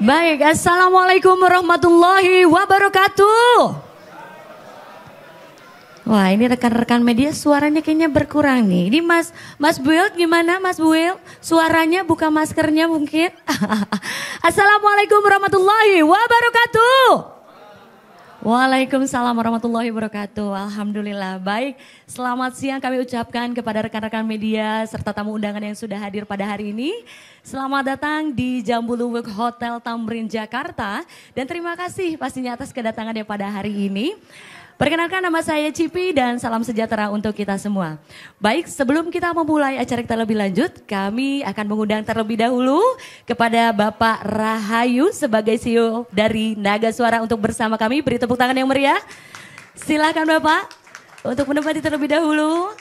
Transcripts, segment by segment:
Baik, Assalamualaikum warahmatullahi wabarakatuh. Wah ini rekan-rekan media suaranya kayaknya berkurang nih. Ini Mas Mas Build gimana Mas Build? Suaranya buka maskernya mungkin. Assalamualaikum warahmatullahi wabarakatuh. Waalaikumsalam warahmatullahi wabarakatuh. Alhamdulillah. Baik, selamat siang kami ucapkan kepada rekan-rekan media serta tamu undangan yang sudah hadir pada hari ini. Selamat datang di Jambu Luwuk Hotel Tamrin Jakarta dan terima kasih pastinya atas kedatangannya pada hari ini. Perkenalkan nama saya Cipi dan salam sejahtera untuk kita semua. Baik, sebelum kita memulai acara kita lebih lanjut, kami akan mengundang terlebih dahulu kepada Bapak Rahayu sebagai CEO dari Naga Suara untuk bersama kami. Beri tepuk tangan yang meriah. Silakan Bapak untuk menempati terlebih dahulu.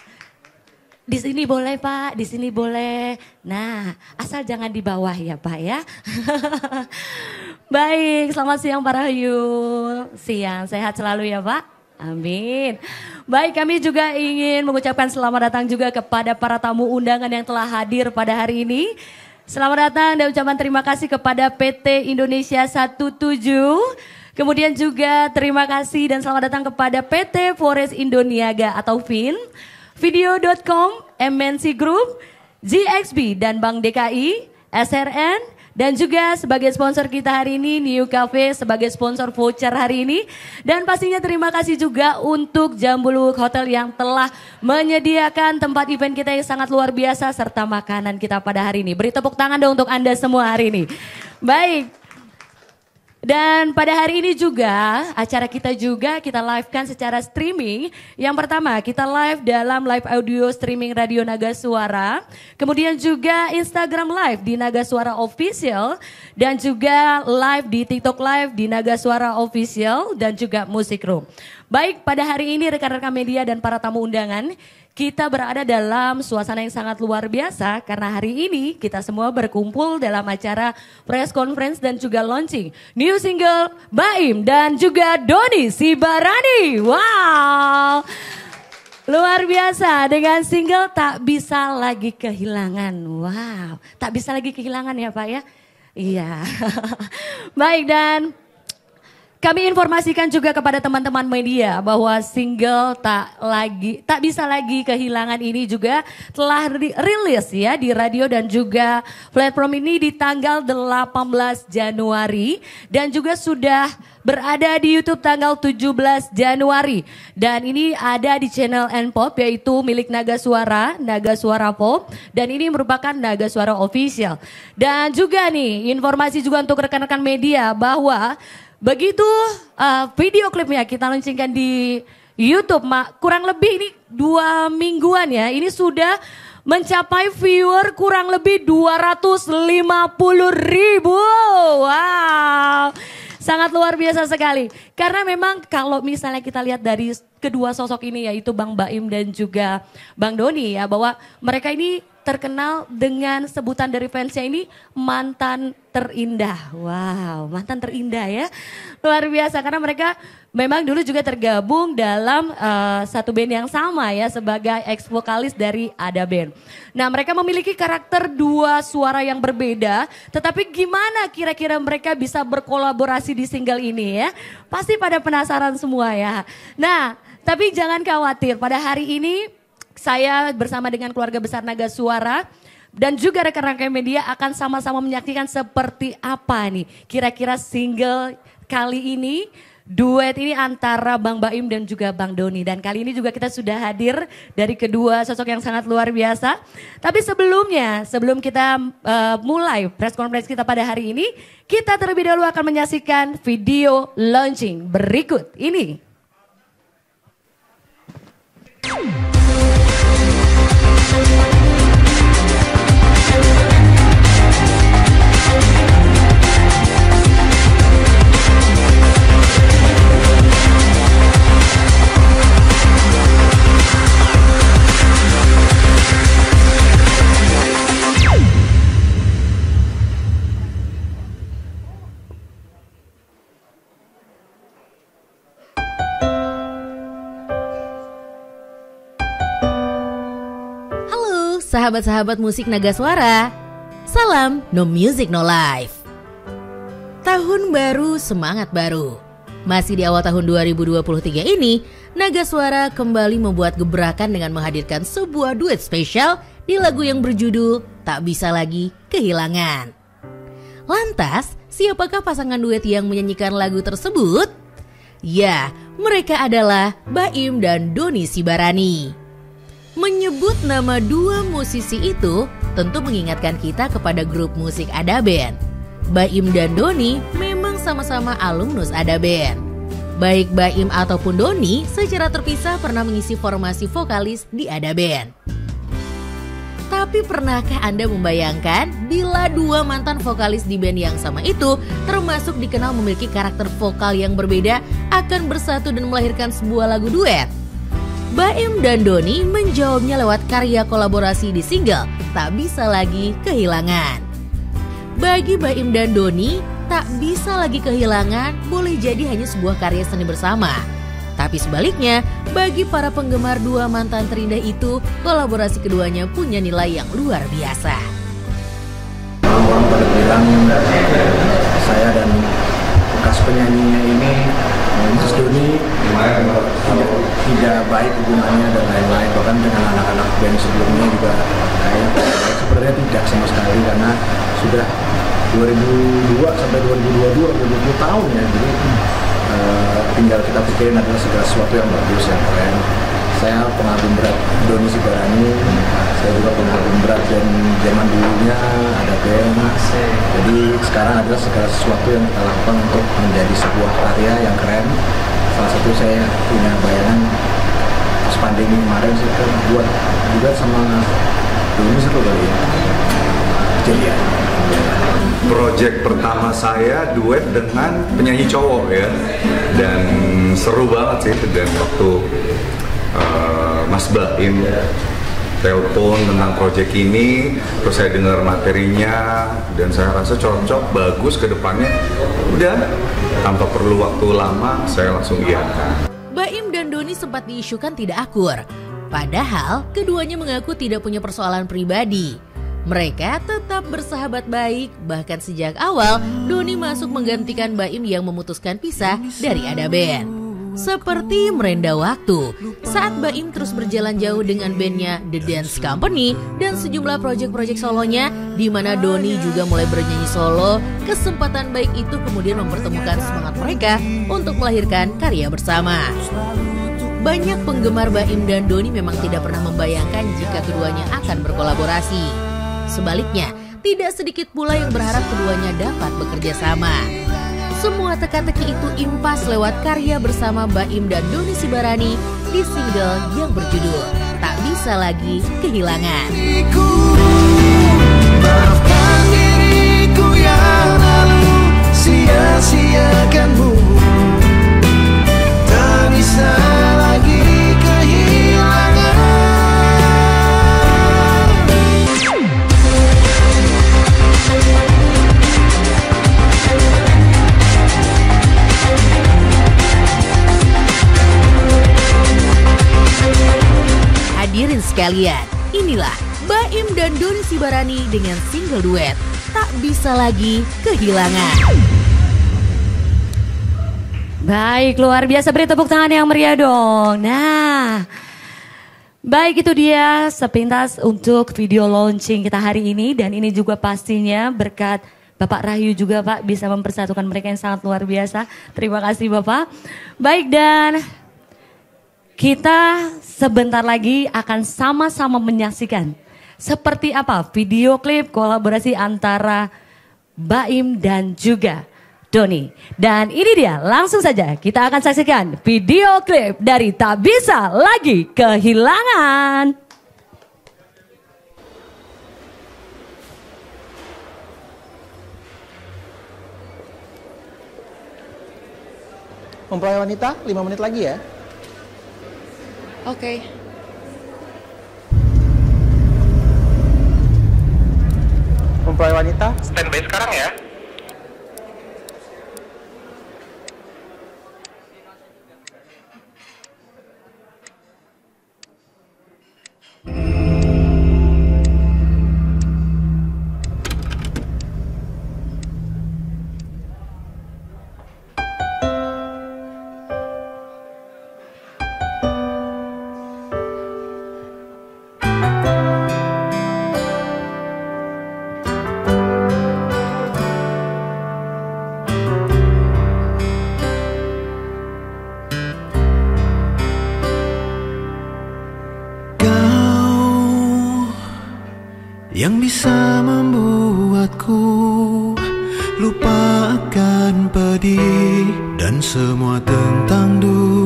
Di sini boleh Pak, di sini boleh. Nah, asal jangan di bawah ya Pak ya. Baik, selamat siang Pak Rahayu. Siang, sehat selalu ya Pak. Amin. Baik, kami juga ingin mengucapkan selamat datang juga kepada para tamu undangan yang telah hadir pada hari ini. Selamat datang dan ucapan terima kasih kepada PT Indonesia 17. Kemudian juga terima kasih dan selamat datang kepada PT Forest Indoniaga atau FIN, Video.com, MNC Group, GXB dan Bank DKI, SRN, dan juga sebagai sponsor kita hari ini New Cafe sebagai sponsor voucher hari ini. Dan pastinya terima kasih juga untuk Jambuluk Hotel yang telah menyediakan tempat event kita yang sangat luar biasa serta makanan kita pada hari ini. Beri tepuk tangan dong untuk Anda semua hari ini. Baik, dan pada hari ini juga acara kita juga kita live kan secara streaming. Yang pertama kita live dalam live audio streaming Radio Naga Suara. Kemudian juga Instagram live di Naga Suara Official. Dan juga live di TikTok live di Naga Suara Official dan juga Musik Room. Baik, pada hari ini rekan-rekan media dan para tamu undangan, kita berada dalam suasana yang sangat luar biasa karena hari ini kita semua berkumpul dalam acara press conference dan juga launching new single Baim dan juga Doni Sibarani. Wow. Luar biasa dengan single Tak Bisa Lagi Kehilangan. Wow, tak bisa lagi kehilangan ya Pak ya. Iya. Baik dan kami informasikan juga kepada teman-teman media bahwa single tak lagi tak bisa lagi kehilangan ini juga telah rilis ya di radio dan juga platform ini di tanggal 18 Januari dan juga sudah berada di YouTube tanggal 17 Januari dan ini ada di channel N Pop yaitu milik Naga Suara, Naga Suara Pop dan ini merupakan Naga Suara official. Dan juga nih informasi juga untuk rekan-rekan media bahwa Begitu uh, video klipnya kita launchingkan di YouTube, Mak. Kurang lebih ini dua mingguan ya. Ini sudah mencapai viewer kurang lebih 250 ribu. Wow. Sangat luar biasa sekali. Karena memang kalau misalnya kita lihat dari kedua sosok ini yaitu Bang Baim dan juga Bang Doni ya bahwa mereka ini terkenal dengan sebutan dari fansnya ini mantan terindah. Wow, mantan terindah ya. Luar biasa karena mereka memang dulu juga tergabung dalam uh, satu band yang sama ya sebagai ex vokalis dari Ada Band. Nah, mereka memiliki karakter dua suara yang berbeda, tetapi gimana kira-kira mereka bisa berkolaborasi di single ini ya? Pasti pada penasaran semua ya. Nah, tapi jangan khawatir, pada hari ini saya bersama dengan keluarga besar Naga Suara dan juga rekan-rekan media akan sama-sama menyaksikan seperti apa nih kira-kira single kali ini duet ini antara Bang Baim dan juga Bang Doni dan kali ini juga kita sudah hadir dari kedua sosok yang sangat luar biasa. Tapi sebelumnya, sebelum kita uh, mulai press conference kita pada hari ini, kita terlebih dahulu akan menyaksikan video launching berikut ini. Thank you. sahabat-sahabat musik naga suara. Salam No Music No Life. Tahun baru, semangat baru. Masih di awal tahun 2023 ini, Naga Suara kembali membuat gebrakan dengan menghadirkan sebuah duet spesial di lagu yang berjudul Tak Bisa Lagi Kehilangan. Lantas, siapakah pasangan duet yang menyanyikan lagu tersebut? Ya, mereka adalah Baim dan Doni Sibarani. Menyebut nama dua musisi itu tentu mengingatkan kita kepada grup musik Ada Band. Baim dan Doni memang sama-sama alumnus Ada Band. Baik Baim ataupun Doni secara terpisah pernah mengisi formasi vokalis di Ada Band. Tapi pernahkah Anda membayangkan bila dua mantan vokalis di band yang sama itu termasuk dikenal memiliki karakter vokal yang berbeda akan bersatu dan melahirkan sebuah lagu duet? Baim dan Doni menjawabnya lewat karya kolaborasi di single Tak Bisa Lagi Kehilangan. Bagi Baim dan Doni, Tak Bisa Lagi Kehilangan boleh jadi hanya sebuah karya seni bersama. Tapi sebaliknya, bagi para penggemar dua mantan terindah itu, kolaborasi keduanya punya nilai yang luar biasa. saya dan penyanyinya ini eh, Mas Doni tidak, tidak baik hubungannya dan lain-lain bahkan dengan anak-anak band sebelumnya juga saya eh, sebenarnya tidak sama sekali karena sudah 2002 sampai 2022 20 tahun ya jadi uh, tinggal kita pikirin adalah segala sesuatu yang bagus ya, keren saya pengagum berat Doni Sibarani saya juga pengalaman berat dan zaman dulunya ada band jadi sekarang adalah segala sesuatu yang kita lakukan untuk menjadi sebuah karya yang keren salah satu saya punya bayangan pas pandemi kemarin saya kan buat juga sama dulu satu kali ya jadi ya Project pertama saya duet dengan penyanyi cowok ya dan seru banget sih dan waktu uh, Mas Baim telepon tentang proyek ini terus saya dengar materinya dan saya rasa cocok bagus ke depannya udah tanpa perlu waktu lama saya langsung iakan Baim dan Doni sempat diisukan tidak akur padahal keduanya mengaku tidak punya persoalan pribadi mereka tetap bersahabat baik, bahkan sejak awal Doni masuk menggantikan Baim yang memutuskan pisah dari Ada Band seperti merenda waktu saat Baim terus berjalan jauh dengan bandnya The Dance Company dan sejumlah proyek-proyek solonya di mana Doni juga mulai bernyanyi solo. Kesempatan baik itu kemudian mempertemukan semangat mereka untuk melahirkan karya bersama. Banyak penggemar Baim dan Doni memang tidak pernah membayangkan jika keduanya akan berkolaborasi. Sebaliknya, tidak sedikit pula yang berharap keduanya dapat bekerja sama. Semua teka-teki itu impas lewat karya bersama Baim dan Doni Sibarani di single yang berjudul Tak Bisa Lagi Kehilangan. Maafkan diriku yang kalian. Inilah Baim dan Doni Sibarani dengan single duet Tak Bisa Lagi Kehilangan. Baik, luar biasa beri tepuk tangan yang meriah dong. Nah, Baik itu dia sepintas untuk video launching kita hari ini dan ini juga pastinya berkat Bapak Rahyu juga Pak bisa mempersatukan mereka yang sangat luar biasa. Terima kasih Bapak. Baik dan kita sebentar lagi akan sama-sama menyaksikan seperti apa video klip kolaborasi antara Baim dan juga Doni. Dan ini dia, langsung saja kita akan saksikan video klip dari Tak Bisa Lagi Kehilangan. Mempelai wanita 5 menit lagi ya. Oke. Okay. Mempelai wanita. Standby sekarang ya. yang bisa membuatku lupakan pedih dan semua tentang dunia.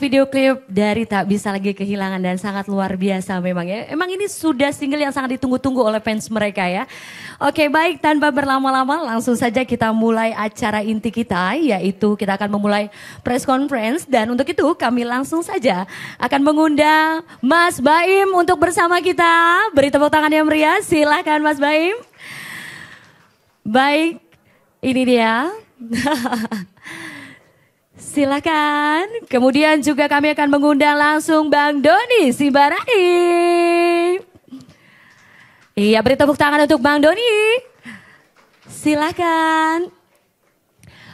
video klip dari Tak Bisa Lagi Kehilangan dan sangat luar biasa memang ya. Emang ini sudah single yang sangat ditunggu-tunggu oleh fans mereka ya. Oke baik tanpa berlama-lama langsung saja kita mulai acara inti kita yaitu kita akan memulai press conference dan untuk itu kami langsung saja akan mengundang Mas Baim untuk bersama kita. Beri tepuk tangan yang meriah silahkan Mas Baim. Baik ini dia. Silakan. Kemudian juga kami akan mengundang langsung Bang Doni Simbarani. Iya, beri tepuk tangan untuk Bang Doni. Silakan.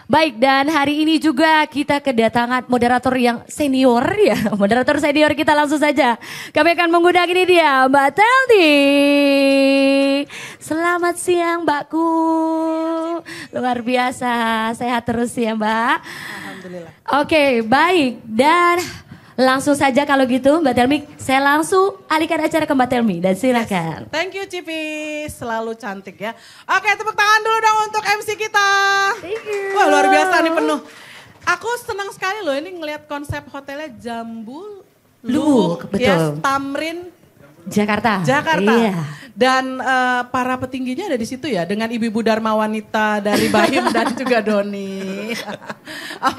Baik, dan hari ini juga kita kedatangan moderator yang senior ya. Moderator senior kita langsung saja. Kami akan mengundang ini dia, Mbak teldi Selamat siang, Mbakku. Luar biasa, sehat terus ya Mbak. Alhamdulillah. Oke, okay, baik. Dan langsung saja kalau gitu Mbak Telmi, saya langsung alihkan acara ke Mbak Telmi dan silakan. Yes. Thank you Cipi, selalu cantik ya. Oke, tepuk tangan dulu dong untuk MC kita. Thank you. Wah, luar biasa nih penuh. Aku senang sekali loh ini ngelihat konsep hotelnya Jambu Luwuk, ya, betul. Ya, Tamrin Jakarta. Jakarta. Iya. Dan uh, para petingginya ada di situ ya dengan ibu-ibu Dharma wanita dari Bahim dan juga Doni.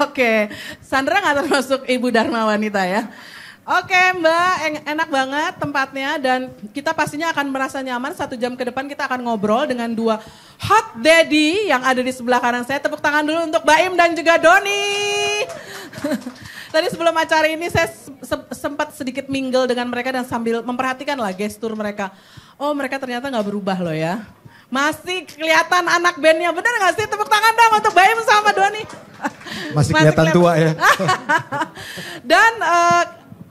Oke, okay. Sandra nggak termasuk ibu wanita ya. Oke okay, Mbak, enak banget tempatnya dan kita pastinya akan merasa nyaman satu jam ke depan kita akan ngobrol dengan dua hot daddy yang ada di sebelah kanan saya. Tepuk tangan dulu untuk Baim dan juga Doni. Tadi sebelum acara ini saya se sempat sedikit mingle dengan mereka dan sambil memperhatikan lah gestur mereka. Oh mereka ternyata nggak berubah loh ya. Masih kelihatan anak bandnya, bener gak sih? Tepuk tangan dong untuk bayi sama dua nih. Masih kelihatan, kelihatan tua ya. dan uh,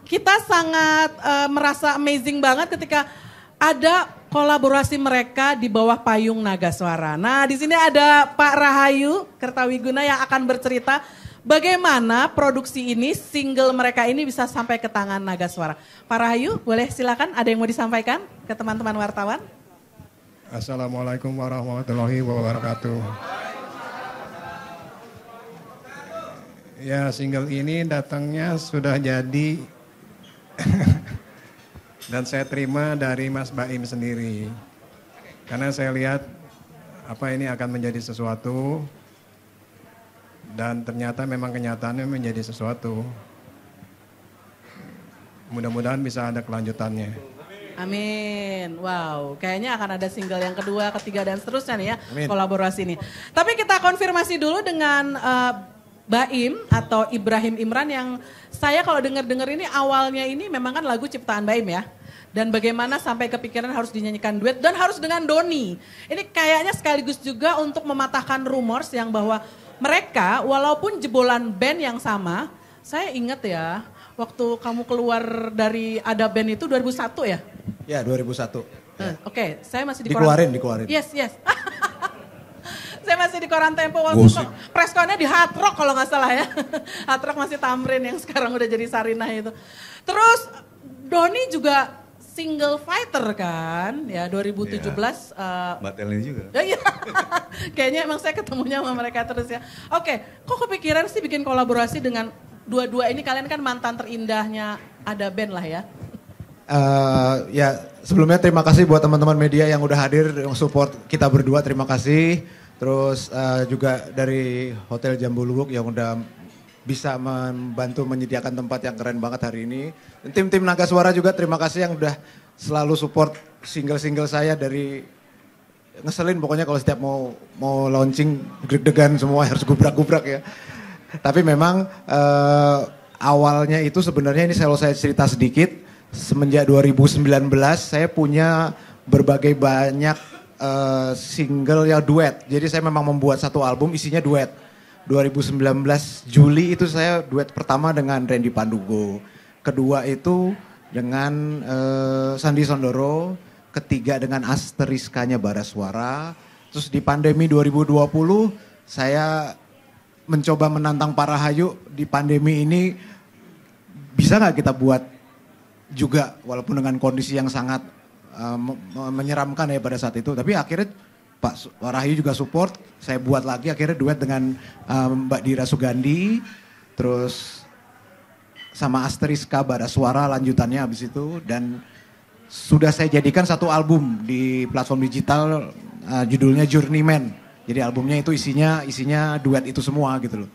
kita sangat uh, merasa amazing banget ketika ada kolaborasi mereka di bawah payung Naga Suara. Nah, di sini ada Pak Rahayu Kertawiguna yang akan bercerita Bagaimana produksi ini, single mereka ini bisa sampai ke tangan Naga Suara? Pak Rahayu, boleh silakan ada yang mau disampaikan ke teman-teman wartawan? Assalamualaikum warahmatullahi wabarakatuh. Ya, single ini datangnya sudah jadi dan saya terima dari Mas Baim sendiri. Karena saya lihat apa ini akan menjadi sesuatu dan ternyata memang kenyataannya menjadi sesuatu. Mudah-mudahan bisa ada kelanjutannya. Amin. Wow, kayaknya akan ada single yang kedua, ketiga dan seterusnya nih ya Amin. kolaborasi ini. Tapi kita konfirmasi dulu dengan uh, Baim atau Ibrahim Imran yang saya kalau dengar-dengar ini awalnya ini memang kan lagu ciptaan Baim ya. Dan bagaimana sampai kepikiran harus dinyanyikan duet dan harus dengan Doni. Ini kayaknya sekaligus juga untuk mematahkan rumors yang bahwa mereka walaupun jebolan band yang sama, saya ingat ya, waktu kamu keluar dari ada band itu 2001 ya? Ya, 2001. Eh, ya. Oke, okay, saya masih di dikeluarin, dikeluarin. Yes, yes. saya masih di koran Tempo waktu preskonnya di Hard Rock kalau nggak salah ya. Hard Rock masih Tamrin yang sekarang udah jadi Sarinah itu. Terus Doni juga single fighter kan ya 2017 ya, uh, Mbak Telni juga. Oh, iya. Kayaknya emang saya ketemunya sama mereka terus ya. Oke, kok kepikiran sih bikin kolaborasi dengan dua-dua ini kalian kan mantan terindahnya ada band lah ya. Uh, ya sebelumnya terima kasih buat teman-teman media yang udah hadir yang support kita berdua terima kasih. Terus uh, juga dari Hotel Jambu Lubuk yang udah bisa membantu menyediakan tempat yang keren banget hari ini. Tim-tim Naga Suara juga terima kasih yang udah selalu support single-single saya dari ngeselin pokoknya kalau setiap mau mau launching deg-degan semua harus gubrak-gubrak ya. Tapi memang uh, awalnya itu sebenarnya ini selalu saya cerita sedikit semenjak 2019 saya punya berbagai banyak uh, single yang duet. Jadi saya memang membuat satu album isinya duet 2019 Juli itu saya duet pertama dengan Randy Pandugo. Kedua itu dengan uh, Sandi Sondoro, ketiga dengan Asteriskanya Baraswara. Terus di pandemi 2020 saya mencoba menantang para hayu di pandemi ini bisa nggak kita buat juga walaupun dengan kondisi yang sangat uh, menyeramkan ya pada saat itu tapi akhirnya Pak Rahayu juga support. Saya buat lagi akhirnya duet dengan um, Mbak Dira Sugandi. Terus sama Asteriska pada Suara lanjutannya habis itu. Dan sudah saya jadikan satu album di platform digital uh, judulnya Journeyman. Jadi albumnya itu isinya isinya duet itu semua gitu loh.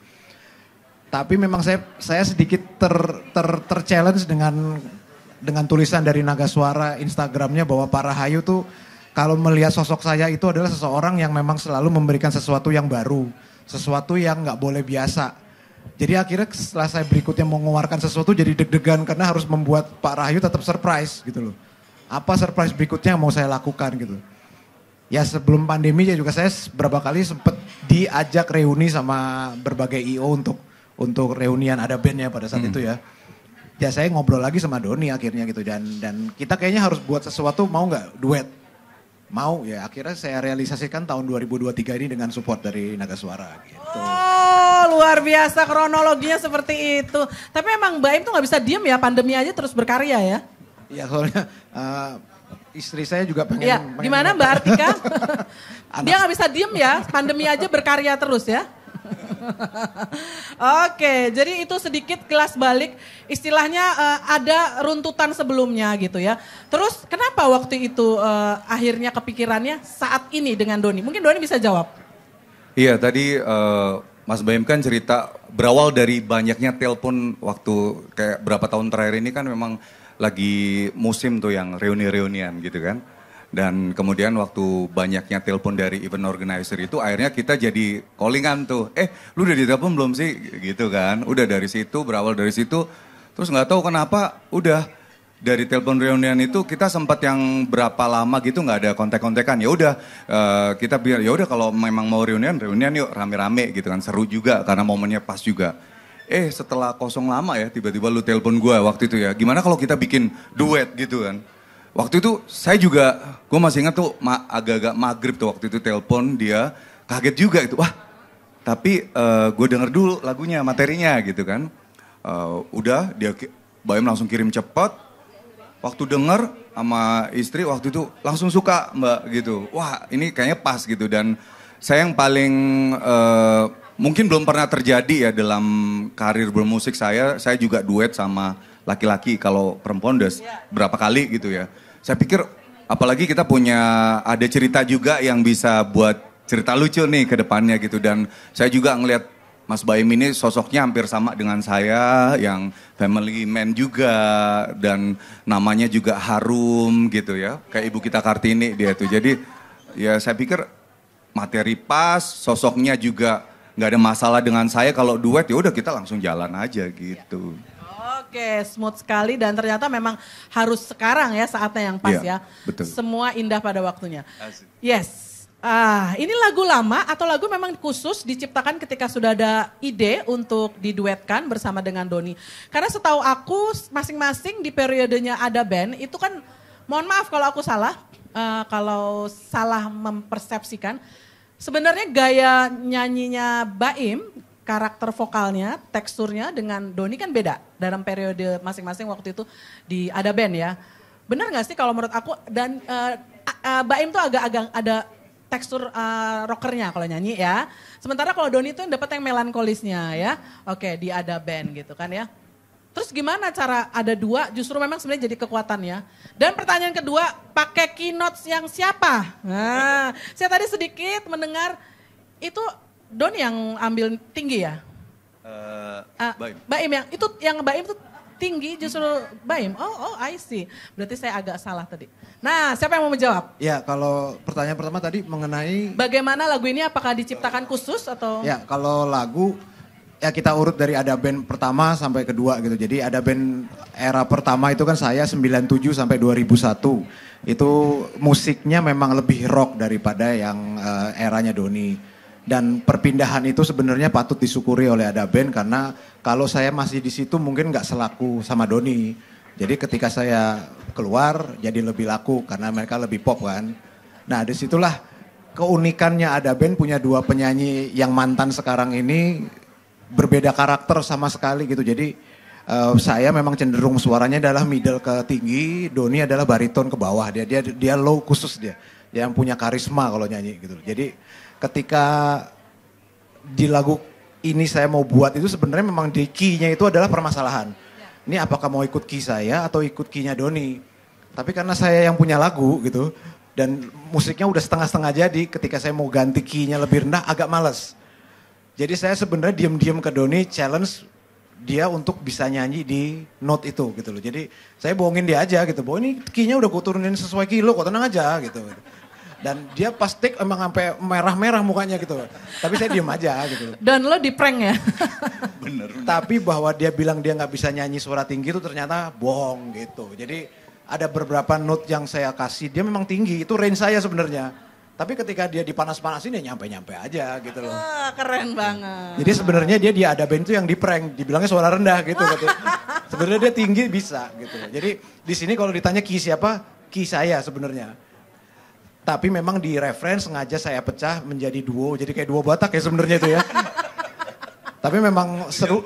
Tapi memang saya saya sedikit ter ter, ter challenge dengan dengan tulisan dari Naga Suara Instagramnya bahwa para Hayu tuh kalau melihat sosok saya itu adalah seseorang yang memang selalu memberikan sesuatu yang baru, sesuatu yang nggak boleh biasa. Jadi akhirnya setelah saya berikutnya mengeluarkan sesuatu jadi deg-degan karena harus membuat Pak Rahayu tetap surprise gitu loh. Apa surprise berikutnya yang mau saya lakukan gitu. Ya sebelum pandemi ya juga saya beberapa kali sempat diajak reuni sama berbagai IO untuk untuk reunian ada bandnya pada saat hmm. itu ya ya saya ngobrol lagi sama Doni akhirnya gitu dan dan kita kayaknya harus buat sesuatu mau nggak duet mau ya akhirnya saya realisasikan tahun 2023 ini dengan support dari Naga Suara gitu. Oh luar biasa kronologinya seperti itu. Tapi emang Mbak Im tuh gak bisa diem ya pandemi aja terus berkarya ya? Iya soalnya uh, istri saya juga pengen. Iya gimana Mbak Artika? Dia gak bisa diem ya pandemi aja berkarya terus ya? Oke, jadi itu sedikit kelas balik. Istilahnya uh, ada runtutan sebelumnya gitu ya. Terus kenapa waktu itu uh, akhirnya kepikirannya saat ini dengan Doni? Mungkin Doni bisa jawab. Iya, tadi uh, Mas Bayem kan cerita berawal dari banyaknya telepon waktu kayak berapa tahun terakhir ini kan memang lagi musim tuh yang reuni-reunian gitu kan. Dan kemudian waktu banyaknya telepon dari event organizer itu akhirnya kita jadi callingan tuh. Eh lu udah ditelepon belum sih? Gitu kan. Udah dari situ berawal dari situ. Terus nggak tahu kenapa udah dari telepon reunian itu kita sempat yang berapa lama gitu nggak ada kontak-kontakan. Ya udah eh, kita biar ya udah kalau memang mau reunian reunian yuk rame-rame gitu kan seru juga karena momennya pas juga. Eh setelah kosong lama ya tiba-tiba lu telepon gue waktu itu ya. Gimana kalau kita bikin duet gitu kan? Waktu itu saya juga, gue masih ingat tuh agak-agak maghrib tuh waktu itu telepon dia, kaget juga itu wah tapi uh, eh, gue denger dulu lagunya, materinya gitu kan. Uh, udah dia Bayam langsung kirim cepat, waktu denger sama istri waktu itu langsung suka mbak gitu. Wah ini kayaknya pas gitu dan saya yang paling uh, mungkin belum pernah terjadi ya dalam karir bermusik saya, saya juga duet sama laki-laki kalau perempuan udah iya. berapa kali gitu ya. Saya pikir apalagi kita punya ada cerita juga yang bisa buat cerita lucu nih ke depannya gitu dan saya juga ngelihat Mas Baim ini sosoknya hampir sama dengan saya yang family man juga dan namanya juga harum gitu ya kayak ibu kita Kartini dia tuh. Jadi ya saya pikir materi pas, sosoknya juga nggak ada masalah dengan saya kalau duet ya udah kita langsung jalan aja gitu. Oke, smooth sekali dan ternyata memang harus sekarang ya saatnya yang pas ya. ya. Betul. Semua indah pada waktunya. Asik. Yes. Ah, ini lagu lama atau lagu memang khusus diciptakan ketika sudah ada ide untuk diduetkan bersama dengan Doni. Karena setahu aku masing-masing di periodenya ada band itu kan mohon maaf kalau aku salah, uh, kalau salah mempersepsikan sebenarnya gaya nyanyinya Baim karakter vokalnya, teksturnya dengan Doni kan beda dalam periode masing-masing waktu itu di ada band ya. benar gak sih kalau menurut aku dan uh, uh, Baim tuh agak-agak ada tekstur uh, rockernya kalau nyanyi ya. Sementara kalau Doni tuh yang dapat yang melankolisnya ya. Oke, di ada band gitu kan ya. Terus gimana cara ada dua justru memang sebenarnya jadi kekuatan ya. Dan pertanyaan kedua, pakai keynotes yang siapa? Nah, saya tadi sedikit mendengar itu Don yang ambil tinggi ya? Uh, uh, Baim. Baim yang itu yang Baim itu tinggi justru Baim. Oh, oh, I see. Berarti saya agak salah tadi. Nah, siapa yang mau menjawab? Ya, kalau pertanyaan pertama tadi mengenai bagaimana lagu ini apakah diciptakan khusus atau Ya, kalau lagu ya kita urut dari ada band pertama sampai kedua gitu. Jadi ada band era pertama itu kan saya 97 sampai 2001. Itu musiknya memang lebih rock daripada yang uh, eranya Doni dan perpindahan itu sebenarnya patut disyukuri oleh ada band karena kalau saya masih di situ mungkin nggak selaku sama Doni. Jadi ketika saya keluar jadi lebih laku karena mereka lebih pop kan. Nah disitulah keunikannya ada band punya dua penyanyi yang mantan sekarang ini berbeda karakter sama sekali gitu. Jadi uh, saya memang cenderung suaranya adalah middle ke tinggi, Doni adalah bariton ke bawah. Dia dia dia low khusus dia. Yang punya karisma kalau nyanyi gitu. Jadi ketika di lagu ini saya mau buat itu sebenarnya memang di key-nya itu adalah permasalahan. Ya. Ini apakah mau ikut key saya atau ikut key-nya Doni. Tapi karena saya yang punya lagu gitu dan musiknya udah setengah-setengah jadi ketika saya mau ganti key-nya lebih rendah agak males. Jadi saya sebenarnya diam-diam ke Doni challenge dia untuk bisa nyanyi di note itu gitu loh. Jadi saya bohongin dia aja gitu. Bahwa ini key-nya udah gue turunin sesuai kilo kok tenang aja gitu dan dia pas take emang sampai merah-merah mukanya gitu. Tapi saya diem aja gitu. Dan lo di prank ya? Bener. Tapi bahwa dia bilang dia nggak bisa nyanyi suara tinggi itu ternyata bohong gitu. Jadi ada beberapa note yang saya kasih, dia memang tinggi, itu range saya sebenarnya. Tapi ketika dia dipanas-panasin ya nyampe-nyampe aja gitu loh. Oh, keren banget. Jadi sebenarnya dia dia ada band tuh yang di prank, dibilangnya suara rendah gitu. sebenarnya dia tinggi bisa gitu. Jadi di sini kalau ditanya Ki siapa? Ki saya sebenarnya. Tapi memang di reference sengaja saya pecah menjadi duo, jadi kayak duo Batak ya sebenarnya itu ya. Tapi memang seru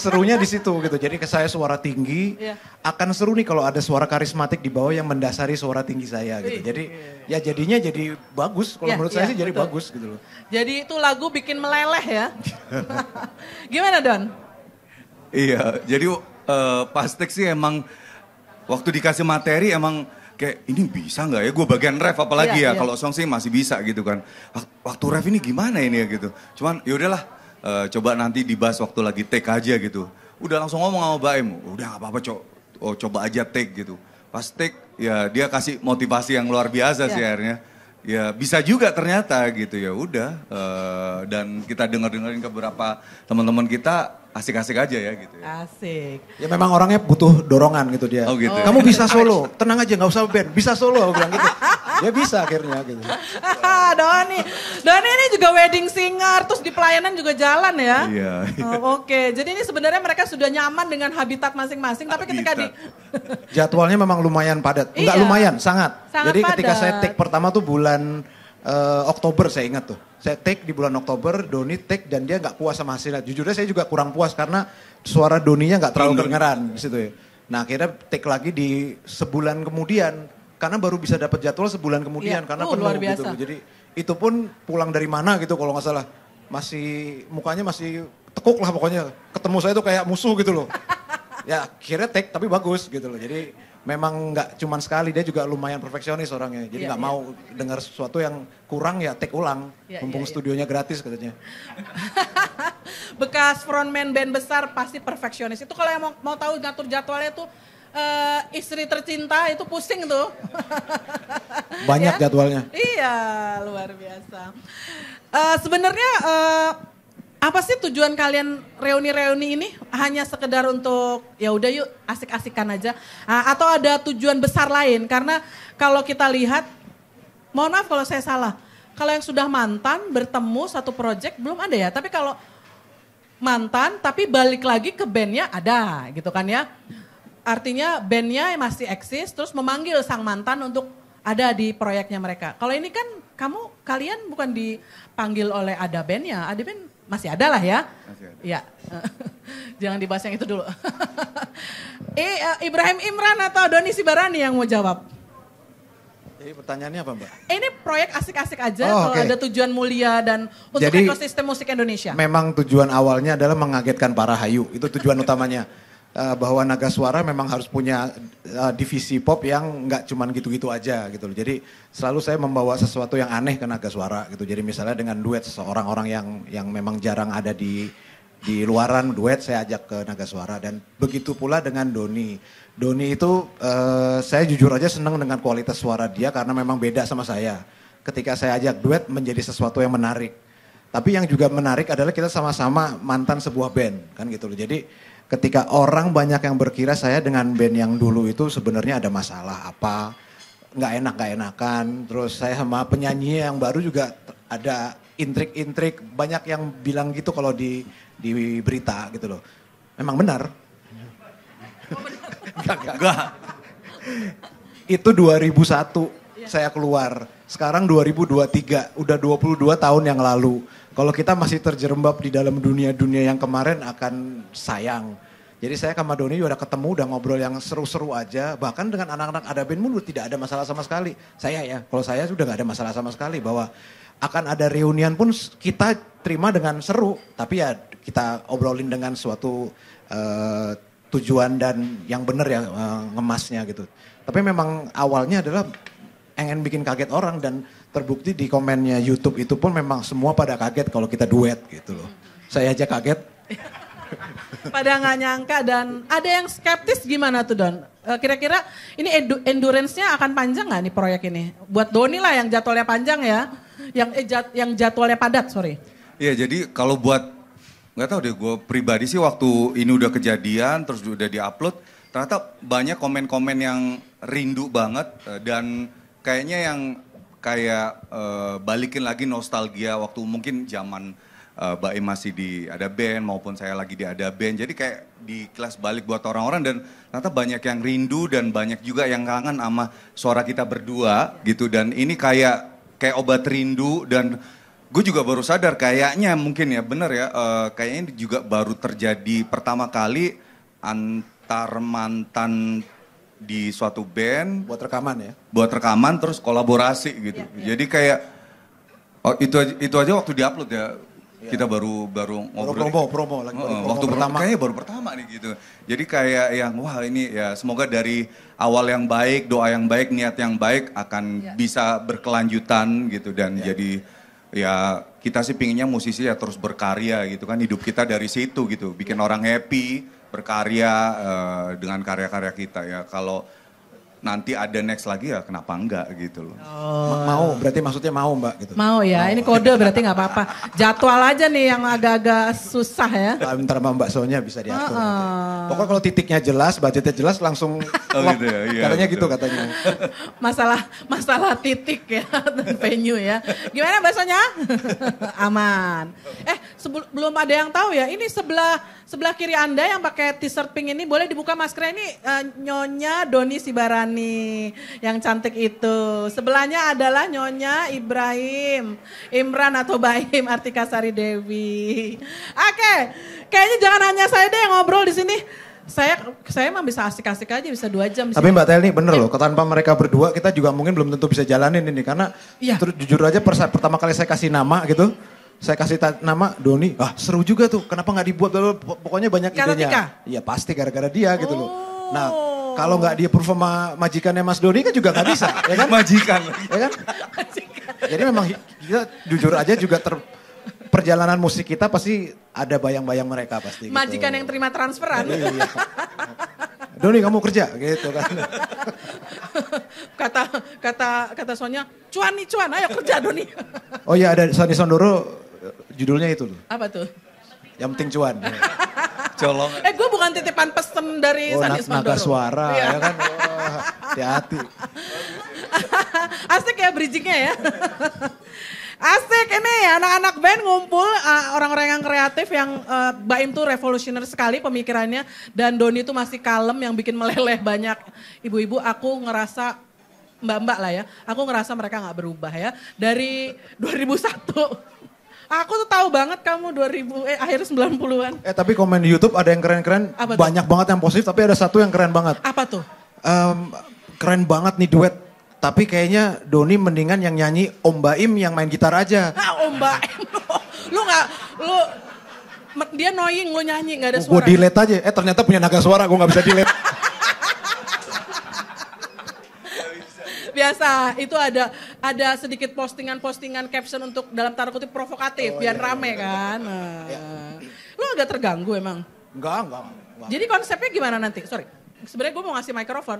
serunya di situ gitu. Jadi ke saya suara tinggi iya. akan seru nih kalau ada suara karismatik di bawah yang mendasari suara tinggi saya gitu. Jadi ya jadinya jadi bagus kalau yeah, menurut saya iya, sih jadi betul. bagus gitu loh. Jadi itu lagu bikin meleleh ya. Gimana Don? Iya, jadi uh, eh, Pastek sih emang waktu dikasih materi emang kayak ini bisa nggak ya gue bagian ref apalagi yeah, ya yeah. kalau song sih masih bisa gitu kan waktu ref ini gimana ini ya gitu cuman yaudahlah uh, eh, coba nanti dibahas waktu lagi take aja gitu udah langsung ngomong sama Baim udah nggak apa-apa co oh, coba aja take gitu pas take ya dia kasih motivasi yang luar biasa yeah. sih iya. akhirnya ya bisa juga ternyata gitu ya udah uh, dan kita denger dengerin ke beberapa teman-teman kita asik-asik aja ya gitu ya. Asik. Ya memang orangnya butuh dorongan gitu dia. Oh gitu. Ya. Kamu bisa solo, ya? tenang aja nggak usah band, bisa solo aku bilang gitu. Dia bisa akhirnya gitu. Doni, Doni ini juga wedding singer, terus di pelayanan juga jalan ya. Iya. Oh, Oke, okay. jadi ini sebenarnya mereka sudah nyaman dengan habitat masing-masing, tapi ketika di jadwalnya memang lumayan padat. Enggak iya. lumayan, sangat. sangat jadi padat. ketika saya take pertama tuh bulan uh, Oktober saya ingat tuh. Saya take di bulan Oktober, Doni take dan dia nggak puas sama hasilnya. Jujurnya saya juga kurang puas karena suara Doninya nggak terlalu kedengeran di situ ya. Nah akhirnya take lagi di sebulan kemudian karena baru bisa dapat jadwal sebulan kemudian ya. karena oh, penuh luar gitu. biasa. gitu. Jadi itu pun pulang dari mana gitu kalau nggak salah masih mukanya masih tekuk lah pokoknya ketemu saya tuh kayak musuh gitu loh. ya akhirnya take tapi bagus gitu loh. Jadi memang nggak cuman sekali dia juga lumayan perfeksionis orangnya jadi iya, nggak yeah, yeah. mau dengar sesuatu yang kurang ya take ulang yeah, iya, mumpung iya. studionya gratis katanya bekas frontman band besar pasti perfeksionis itu kalau yang mau, mau tahu ngatur jadwalnya tuh uh, istri tercinta itu pusing tuh banyak ya? jadwalnya iya luar biasa uh, sebenarnya uh, apa sih tujuan kalian reuni-reuni ini? Hanya sekedar untuk ya udah yuk asik-asikan aja ah, atau ada tujuan besar lain? Karena kalau kita lihat mohon maaf kalau saya salah. Kalau yang sudah mantan bertemu satu project belum ada ya, tapi kalau mantan tapi balik lagi ke bandnya ada gitu kan ya. Artinya bandnya masih eksis terus memanggil sang mantan untuk ada di proyeknya mereka. Kalau ini kan kamu kalian bukan dipanggil oleh ada bandnya, ada band masih ada lah ya. Masih ada. Ya. Jangan dibahas yang itu dulu. eh, Ibrahim Imran atau Doni Sibarani yang mau jawab? Jadi pertanyaannya apa Mbak? ini proyek asik-asik aja oh, kalau ada tujuan mulia dan untuk Jadi, ekosistem musik Indonesia. Memang tujuan awalnya adalah mengagetkan para hayu, itu tujuan utamanya. Eh, bahwa Naga Suara memang harus punya uh, divisi pop yang nggak cuman gitu-gitu aja gitu loh. Jadi selalu saya membawa sesuatu yang aneh ke Naga Suara gitu. Jadi misalnya dengan duet seseorang orang yang yang memang jarang ada di di luaran duet saya ajak ke Naga Suara dan begitu pula dengan Doni. Doni itu uh, saya jujur aja senang dengan kualitas suara dia karena memang beda sama saya. Ketika saya ajak duet menjadi sesuatu yang menarik. Tapi yang juga menarik adalah kita sama-sama mantan sebuah band kan gitu loh. Jadi ketika orang banyak yang berkira saya dengan band yang dulu itu sebenarnya ada masalah apa nggak enak nggak enakan terus saya sama penyanyi yang baru juga ada intrik-intrik banyak yang bilang gitu kalau di di berita gitu loh memang benar enggak gak, enggak itu 2001 saya keluar sekarang 2023 udah 22 tahun yang lalu kalau kita masih terjerembab di dalam dunia-dunia yang kemarin akan sayang. Jadi saya sama Doni udah ketemu, udah ngobrol yang seru-seru aja. Bahkan dengan anak-anak ada band pun tidak ada masalah sama sekali. Saya ya, kalau saya sudah nggak ada masalah sama sekali bahwa akan ada reunian pun kita terima dengan seru. Tapi ya kita obrolin dengan suatu uh, tujuan dan yang benar ya uh, ngemasnya gitu. Tapi memang awalnya adalah pengen bikin kaget orang dan terbukti di komennya YouTube itu pun memang semua pada kaget kalau kita duet gitu loh. Saya aja kaget. pada nggak nyangka dan ada yang skeptis gimana tuh Don? Eh, kira-kira ini endurance-nya akan panjang nggak nih proyek ini? Buat Doni lah yang jadwalnya panjang ya, yang eh, jad, yang jadwalnya padat sorry. Iya jadi kalau buat nggak tahu deh gue pribadi sih waktu ini udah kejadian terus udah diupload ternyata banyak komen-komen yang rindu banget eh, dan kayaknya yang kayak uh, balikin lagi nostalgia waktu mungkin zaman uh, Mbak Im masih di ada band maupun saya lagi di ada band. Jadi kayak di kelas balik buat orang-orang dan ternyata banyak yang rindu dan banyak juga yang kangen sama suara kita berdua gitu dan ini kayak kayak obat rindu dan gue juga baru sadar kayaknya mungkin ya bener ya uh, kayaknya juga baru terjadi pertama kali antar mantan di suatu band buat rekaman ya buat rekaman terus kolaborasi gitu yeah, yeah. jadi kayak oh, itu itu aja waktu di upload ya yeah. kita baru baru ngobrol baru promo promo lagi uh, promo waktu pertama kayaknya baru pertama nih gitu jadi kayak yang wah ini ya semoga dari awal yang baik doa yang baik niat yang baik akan yeah. bisa berkelanjutan gitu dan yeah. jadi ya kita sih pinginnya musisi ya terus berkarya gitu kan hidup kita dari situ gitu bikin yeah. orang happy berkarya eh, dengan karya karya kita ya kalau nanti ada next lagi ya kenapa enggak gitu loh. Oh. Mau, berarti maksudnya mau mbak gitu. Mau ya, mau. ini kode berarti nggak apa-apa. Jadwal aja nih yang agak-agak susah ya. Bentar mbak Sonya bisa diatur. Uh -uh. Pokoknya kalau titiknya jelas, budgetnya jelas langsung oh, gitu ya, iya, katanya betul. gitu katanya. masalah masalah titik ya dan venue ya. Gimana Sonya? Aman. Eh sebelum ada yang tahu ya, ini sebelah sebelah kiri anda yang pakai t-shirt pink ini boleh dibuka maskernya ini uh, Nyonya Doni Sibaran nih yang cantik itu. Sebelahnya adalah Nyonya Ibrahim, Imran atau Baim Artika Sari Dewi. Oke, kayaknya jangan hanya saya deh yang ngobrol di sini. Saya saya emang bisa asik-asik aja bisa dua jam. Tapi Mbak Telni bener loh, iya. tanpa mereka berdua kita juga mungkin belum tentu bisa jalanin ini karena ya. terus jujur aja persa, pertama kali saya kasih nama gitu, saya kasih nama Doni, ah seru juga tuh, kenapa nggak dibuat, pokoknya banyak idenya. Iya pasti gara-gara dia oh. gitu loh. Nah oh. Kalau nggak dia approve sama majikannya Mas Doni kan juga nggak bisa, ya kan? Majikan. Ya kan? Jadi memang kita jujur aja juga ter perjalanan musik kita pasti ada bayang-bayang mereka pasti. Gitu. Majikan yang terima transferan. Iya, iya. Doni kamu kerja gitu kan. kata kata kata Sonya, cuan nih cuan, ayo kerja Doni. oh iya ada Sonya Sondoro judulnya itu loh. Apa tuh? Yang penting cuan. colong. Eh gue bukan titipan pesen dari oh, Sandi Naga suara iya. ya kan. Oh, hati-hati. Asik ya bridgingnya ya. Asik ini anak-anak band ngumpul eh, orang-orang uh, yang kreatif yang uh, Baim tuh revolusioner sekali pemikirannya dan Doni tuh masih kalem yang bikin meleleh banyak ibu-ibu aku ngerasa mbak-mbak lah ya aku ngerasa mereka nggak berubah ya dari 2001 Aku tuh tahu banget kamu 2000 eh akhir 90-an. Eh tapi komen di YouTube ada yang keren-keren. Banyak banget yang positif tapi ada satu yang keren banget. Apa tuh? Um, keren banget nih duet. Tapi kayaknya Doni mendingan yang nyanyi Om Baim yang main gitar aja. Ah Om Baim. lu nggak lu dia noying lu nyanyi nggak ada suara. Gue delete aja. Eh ternyata punya naga suara gue nggak bisa delete. Biasa itu ada ada sedikit postingan-postingan caption untuk dalam tanda kutip provokatif oh, biar iya, rame iya. iya. kan. Nah, iya. Eh, lu agak terganggu emang? Enggak, enggak. enggak. Jadi konsepnya gimana nanti? Sorry. Sebenarnya gue mau ngasih mikrofon.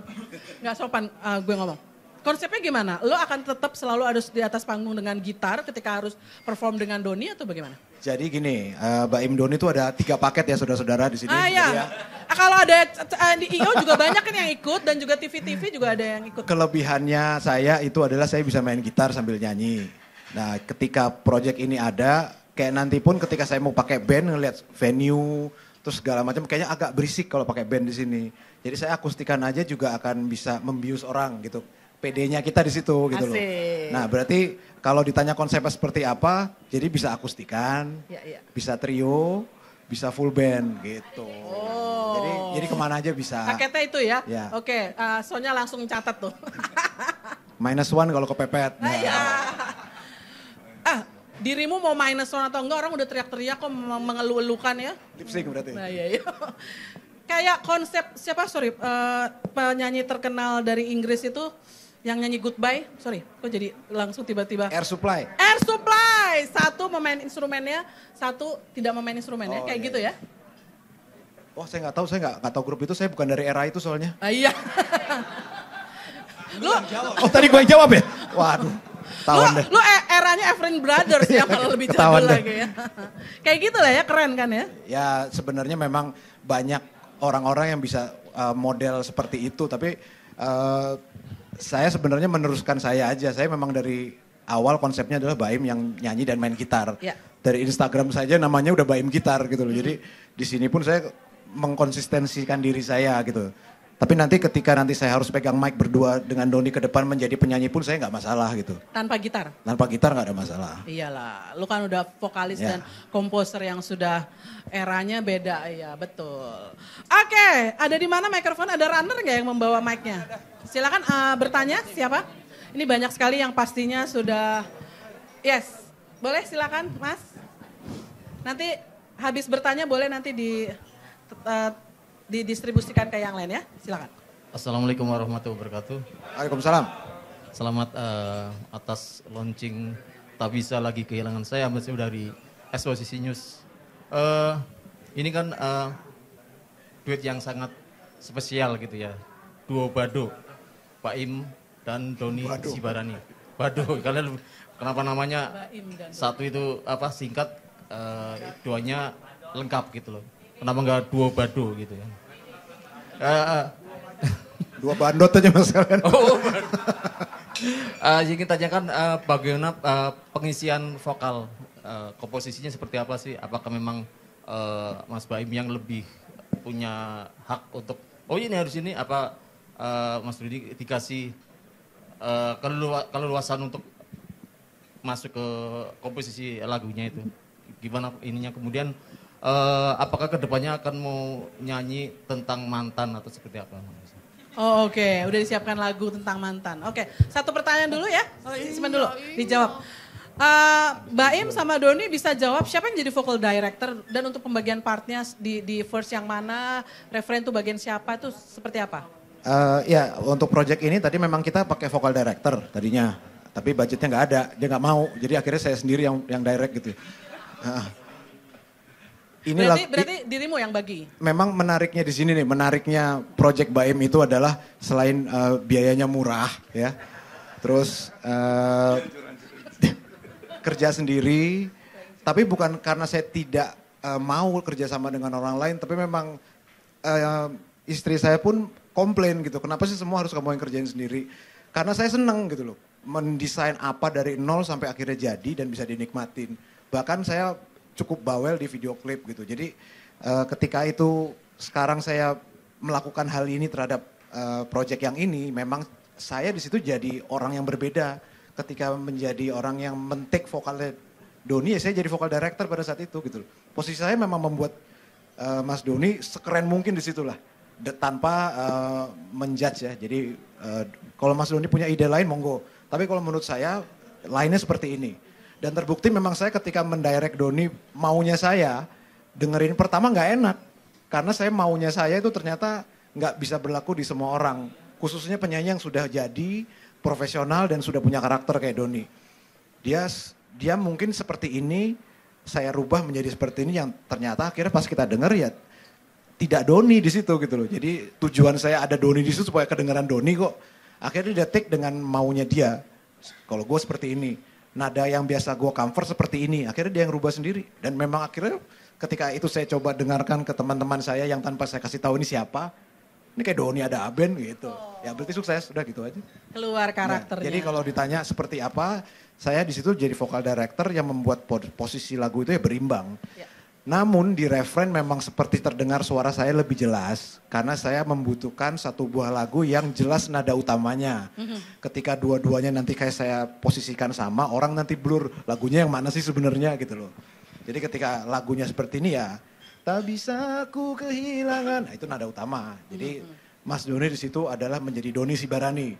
Enggak sopan uh, eh, gue ngomong. Konsepnya gimana? Lo akan tetap selalu harus di atas panggung dengan gitar ketika harus perform dengan Doni atau bagaimana? Jadi gini, uh, Mbak Imdoni itu ada tiga paket ya saudara-saudara di sini. Ah iya. Ya. Ah, kalau ada uh, di IO juga banyak kan yang ikut dan juga TV-TV juga ada yang ikut. Kelebihannya saya itu adalah saya bisa main gitar sambil nyanyi. Nah ketika proyek ini ada, kayak nanti pun ketika saya mau pakai band ngeliat venue, terus segala macam kayaknya agak berisik kalau pakai band di sini. Jadi saya akustikan aja juga akan bisa membius orang gitu. PD-nya kita di situ gitu Asik. loh. Nah berarti kalau ditanya konsepnya seperti apa, jadi bisa akustikan, ya, ya. bisa trio, bisa full band gitu. Oh. Jadi jadi kemana aja bisa. Paketnya itu ya. ya. Oke, uh, Sonya langsung catat tuh. minus one kalau kepepet. Ah, iya. Nah. Ya. Ah, dirimu mau minus one atau enggak orang udah teriak-teriak kok mengeluh-elukan ya. Lipsing berarti. Nah, iya, iya. Kayak konsep siapa sorry uh, penyanyi terkenal dari Inggris itu yang nyanyi goodbye, sorry, kok jadi langsung tiba-tiba. Air Supply. Air Supply, satu memain instrumennya, satu tidak memain instrumennya, oh, kayak iya. gitu iya. ya. Wah oh, saya nggak tahu, saya nggak nggak tahu grup itu, saya bukan dari era itu soalnya. Ah, iya. lu, jawab. Oh tadi gue jawab ya? Waduh. Lo? lu, deh. lu e- eranya Everin Brothers ya kalau lebih jauh lagi ya. kayak gitu lah ya, keren kan ya? Ya sebenarnya memang banyak orang-orang yang bisa uh, model seperti itu, tapi uh, saya sebenarnya meneruskan saya aja. Saya memang dari awal konsepnya adalah Baim yang nyanyi dan main gitar. Ya. Dari Instagram saja namanya udah Baim Gitar gitu loh. Jadi di sini pun saya mengkonsistensikan diri saya gitu. Tapi nanti ketika nanti saya harus pegang mic berdua dengan Doni ke depan menjadi penyanyi pun saya nggak masalah gitu. Tanpa gitar? Tanpa gitar nggak ada masalah. Iyalah, lu kan udah vokalis yeah. dan komposer yang sudah eranya beda ya, betul. Oke, okay, ada di mana mikrofon? Ada runner nggak yang membawa mic-nya? Silakan uh, bertanya siapa? Ini banyak sekali yang pastinya sudah yes. Boleh silakan, Mas. Nanti habis bertanya boleh nanti di uh, didistribusikan ke yang lain ya. Silakan. Assalamualaikum warahmatullahi wabarakatuh. Waalaikumsalam. Selamat uh, atas launching tak bisa lagi kehilangan saya masih dari SOCC News. Uh, ini kan uh, duit yang sangat spesial gitu ya. Duo Bado, Pak Im dan Doni Bado. Sibarani. Bado, kalian kenapa namanya satu itu apa singkat uh, duanya lengkap gitu loh. Kenapa nggak duo bado gitu ya? Uh, Dua bandot aja mas kalian. Oh, uh, oh, ingin eh, tanyakan uh, bagaimana uh, pengisian vokal uh, komposisinya seperti apa sih? Apakah memang uh, Mas Baim yang lebih punya hak untuk oh ini harus ini apa uh, Mas Rudi dikasih uh, luasan untuk masuk ke komposisi lagunya itu? Gimana ininya kemudian uh, apakah kedepannya akan mau nyanyi tentang mantan atau seperti apa? Oh oke, okay. udah disiapkan lagu tentang mantan. Oke, okay. satu pertanyaan dulu ya, oh, simpan dulu, iya, iya. dijawab. Uh, eh, Baim sama Doni bisa jawab siapa yang jadi vocal director dan untuk pembagian partnya di, di verse yang mana, referen tuh bagian siapa itu seperti apa? Uh, ya untuk project ini tadi memang kita pakai vocal director tadinya, tapi budgetnya nggak ada, dia nggak mau, jadi akhirnya saya sendiri yang yang direct gitu. Uh ini berarti, lagu, berarti dirimu yang bagi. Memang menariknya di sini nih, menariknya Project Baim itu adalah selain uh, biayanya murah ya. Terus uh, kerja sendiri tapi bukan karena saya tidak uh, mau kerja sama dengan orang lain, tapi memang uh, istri saya pun komplain gitu. Kenapa sih semua harus kamu yang kerjain sendiri? Karena saya seneng gitu loh, mendesain apa dari nol sampai akhirnya jadi dan bisa dinikmatin. Bahkan saya cukup bawel di video klip gitu. Jadi uh, ketika itu sekarang saya melakukan hal ini terhadap uh, eh, proyek yang ini, memang saya di situ jadi orang yang berbeda. Ketika menjadi orang yang mentik vokalnya Doni, ya saya jadi vokal director pada saat itu gitu. Posisi saya memang membuat uh, Mas Doni sekeren mungkin di situlah tanpa uh, menjudge ya. Jadi uh, kalau Mas Doni punya ide lain monggo. Tapi kalau menurut saya lainnya seperti ini dan terbukti memang saya ketika mendirect Doni maunya saya dengerin pertama nggak enak. Karena saya maunya saya itu ternyata nggak bisa berlaku di semua orang. Khususnya penyanyi yang sudah jadi profesional dan sudah punya karakter kayak Doni. Dia dia mungkin seperti ini saya rubah menjadi seperti ini yang ternyata akhirnya pas kita denger ya tidak Doni di situ gitu loh. Jadi tujuan saya ada Doni di situ supaya kedengaran Doni kok. Akhirnya dia take dengan maunya dia. Kalau gue seperti ini nada yang biasa gue cover seperti ini. Akhirnya dia yang rubah sendiri. Dan memang akhirnya ketika itu saya coba dengarkan ke teman-teman saya yang tanpa saya kasih tahu ini siapa. Ini kayak Doni ada Aben gitu. Oh. Ya berarti sukses, udah gitu aja. Keluar nah, karakternya. Nah, jadi kalau ditanya seperti apa, saya di situ jadi vokal director yang membuat posisi lagu itu ya berimbang. Ya. Namun di refrain memang seperti terdengar suara saya lebih jelas karena saya membutuhkan satu buah lagu yang jelas nada utamanya. Mm-hmm. Ketika dua-duanya nanti kayak saya posisikan sama, orang nanti blur lagunya yang mana sih sebenarnya gitu loh. Jadi ketika lagunya seperti ini ya, tak bisa aku kehilangan. Nah, itu nada utama. Jadi mm-hmm. Mas Doni di situ adalah menjadi Doni Sibarani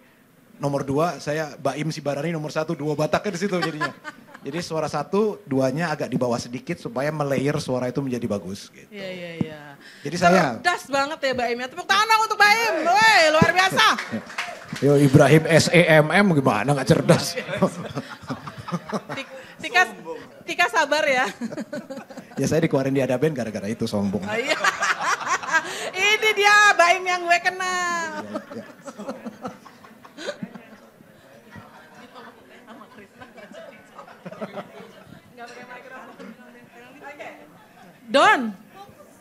nomor dua, saya Baim Sibarani nomor satu, dua Bataknya di situ jadinya. Jadi suara satu, duanya agak di bawah sedikit supaya melayer suara itu menjadi bagus gitu. Iya, iya, iya. Jadi saya... Cerdas banget ya Baim ya. Tepuk tangan untuk Baim. Iya. Woi, luar biasa. Yo Ibrahim SEMM gimana nggak cerdas. Tika, Tika sabar ya. ya saya dikeluarin di Adaben gara-gara itu sombong. Oh, iya. Ini dia Baim yang gue kenal. Iya, iya. Don,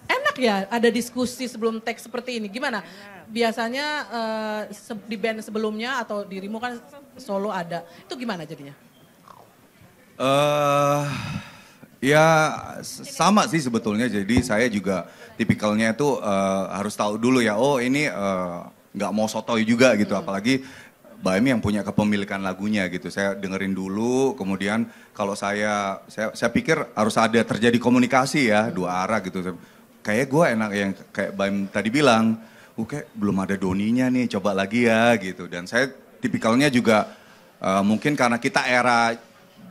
enak ya ada diskusi sebelum teks seperti ini. Gimana? Biasanya uh, di band sebelumnya atau dirimu kan solo ada. Itu gimana jadinya? Uh, ya sama sih sebetulnya. Jadi saya juga tipikalnya itu uh, eh, harus tahu dulu ya. Oh ini nggak uh, mau sotoy juga gitu. Apalagi Baim yang punya kepemilikan lagunya gitu. Saya dengerin dulu, kemudian kalau saya saya, saya pikir harus ada terjadi komunikasi ya dua arah gitu. Kayak gue enak yang kayak Baim tadi bilang, oke uh, belum ada doninya nih, coba lagi ya gitu. Dan saya tipikalnya juga uh, mungkin karena kita era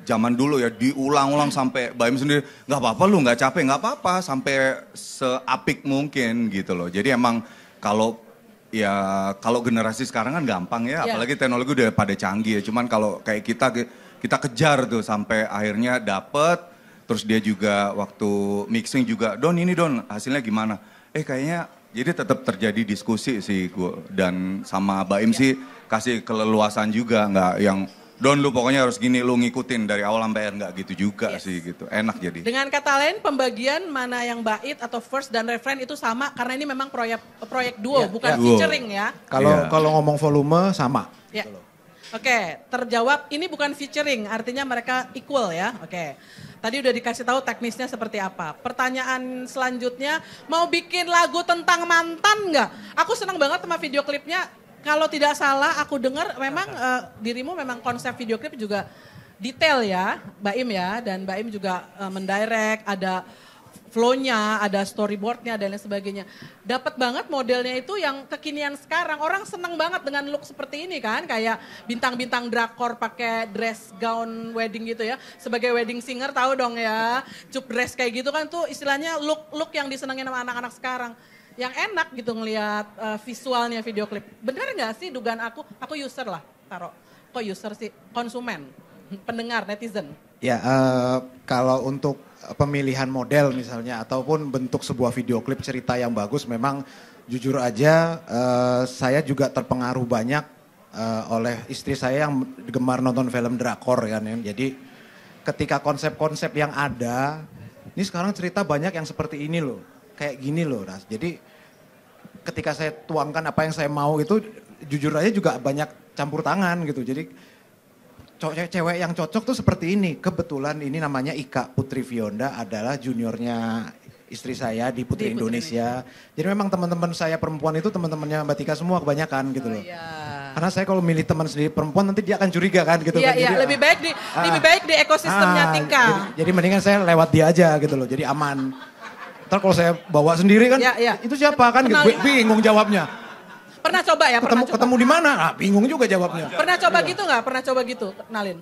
zaman dulu ya diulang-ulang sampai Baim sendiri nggak apa-apa lu nggak capek nggak apa-apa sampai seapik mungkin gitu loh. Jadi emang kalau ya kalau generasi sekarang kan gampang ya, ya. apalagi teknologi udah pada canggih ya. Cuman kalau kayak kita kita kejar tuh sampai akhirnya dapet, terus dia juga waktu mixing juga, Don ini Don hasilnya gimana? Eh kayaknya jadi tetap terjadi diskusi sih gua dan sama Baim ya. sih kasih keleluasan juga nggak yang Don lu pokoknya harus gini lu ngikutin dari awal sampai akhir nggak gitu juga yes. sih gitu. Enak jadi. Dengan kata lain pembagian mana yang bait atau first dan refrain itu sama karena ini memang proyek proyek duo yeah, bukan yeah. featuring ya. Kalau yeah. kalau ngomong volume sama. Yeah. Gitu Oke, okay, terjawab ini bukan featuring artinya mereka equal ya. Oke. Okay. Tadi udah dikasih tahu teknisnya seperti apa. Pertanyaan selanjutnya, mau bikin lagu tentang mantan nggak? Aku senang banget sama video klipnya kalau tidak salah aku dengar memang uh, dirimu memang konsep video klip juga detail ya, Baim ya dan Baim juga uh, mendirect ada flownya, ada storyboardnya dan lain sebagainya. Dapat banget modelnya itu yang kekinian sekarang. Orang seneng banget dengan look seperti ini kan, kayak bintang-bintang drakor pakai dress gown wedding gitu ya. Sebagai wedding singer tahu dong ya, cup dress kayak gitu kan tuh istilahnya look-look yang disenengin sama anak-anak sekarang yang enak gitu ngelihat uh, visualnya video klip. Bener nggak sih dugaan aku? Aku user lah, taruh. Kok user sih? Konsumen, pendengar, netizen. Ya, uh, kalau untuk pemilihan model misalnya ataupun bentuk sebuah video klip cerita yang bagus memang jujur aja uh, saya juga terpengaruh banyak uh, oleh istri saya yang gemar nonton film drakor kan ya. Jadi ketika konsep-konsep yang ada ini sekarang cerita banyak yang seperti ini loh kayak gini loh Ras. Jadi ketika saya tuangkan apa yang saya mau itu jujur aja juga banyak campur tangan gitu. Jadi cewek yang cocok tuh seperti ini. Kebetulan ini namanya Ika Putri Fionda adalah juniornya istri saya di Putri, di Putri Indonesia. Jadi memang teman-teman saya perempuan itu teman-temannya Mbak Tika semua kebanyakan gitu oh loh. Oh, iya. Karena saya kalau milih teman sendiri perempuan nanti dia akan curiga kan gitu iya, kan. Iya, lebih baik di ah, lebih baik di ekosistemnya ah, Tika. Jadi, jadi mendingan saya lewat dia aja gitu loh. Jadi aman. Ntar kalau saya bawa sendiri kan, ya, ya. itu siapa kan? Gitu. Kenal, gue bingung jawabnya. Pernah coba ya? Ketemu, pernah ketemu di mana? Nah, bingung juga jawabnya. Pernah coba gitu nggak? Pernah coba gitu? Kenalin.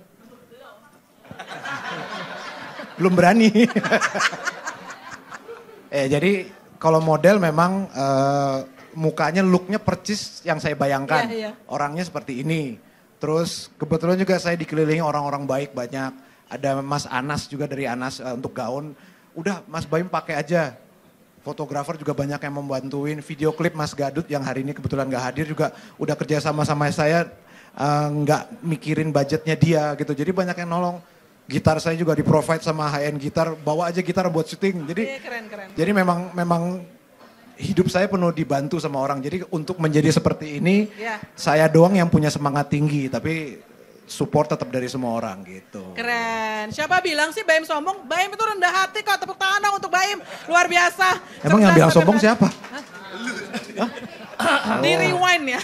Belum berani. eh jadi kalau model memang uh, mukanya looknya percis yang saya bayangkan. Ya, ya. Orangnya seperti ini. Terus kebetulan juga saya dikelilingi orang-orang baik banyak. Ada Mas Anas juga dari Anas uh, untuk gaun udah Mas Baim pakai aja. Fotografer juga banyak yang membantuin, video klip Mas Gadut yang hari ini kebetulan gak hadir juga udah kerja sama sama saya eh, nggak uh, mikirin budgetnya dia gitu. Jadi banyak yang nolong. Gitar saya juga di provide sama HN gitar, bawa aja gitar buat syuting. Jadi yeah, keren, keren. Jadi memang memang hidup saya penuh dibantu sama orang. Jadi untuk menjadi seperti ini, yeah. saya doang yang punya semangat tinggi. Tapi support tetap dari semua orang gitu. Keren. Siapa bilang sih Baim sombong? Baim itu rendah hati kok. Tepuk tangan dong untuk Baim. Luar biasa. Emang Cerdas, yang bilang sombong siapa? Hah? Di rewind ya.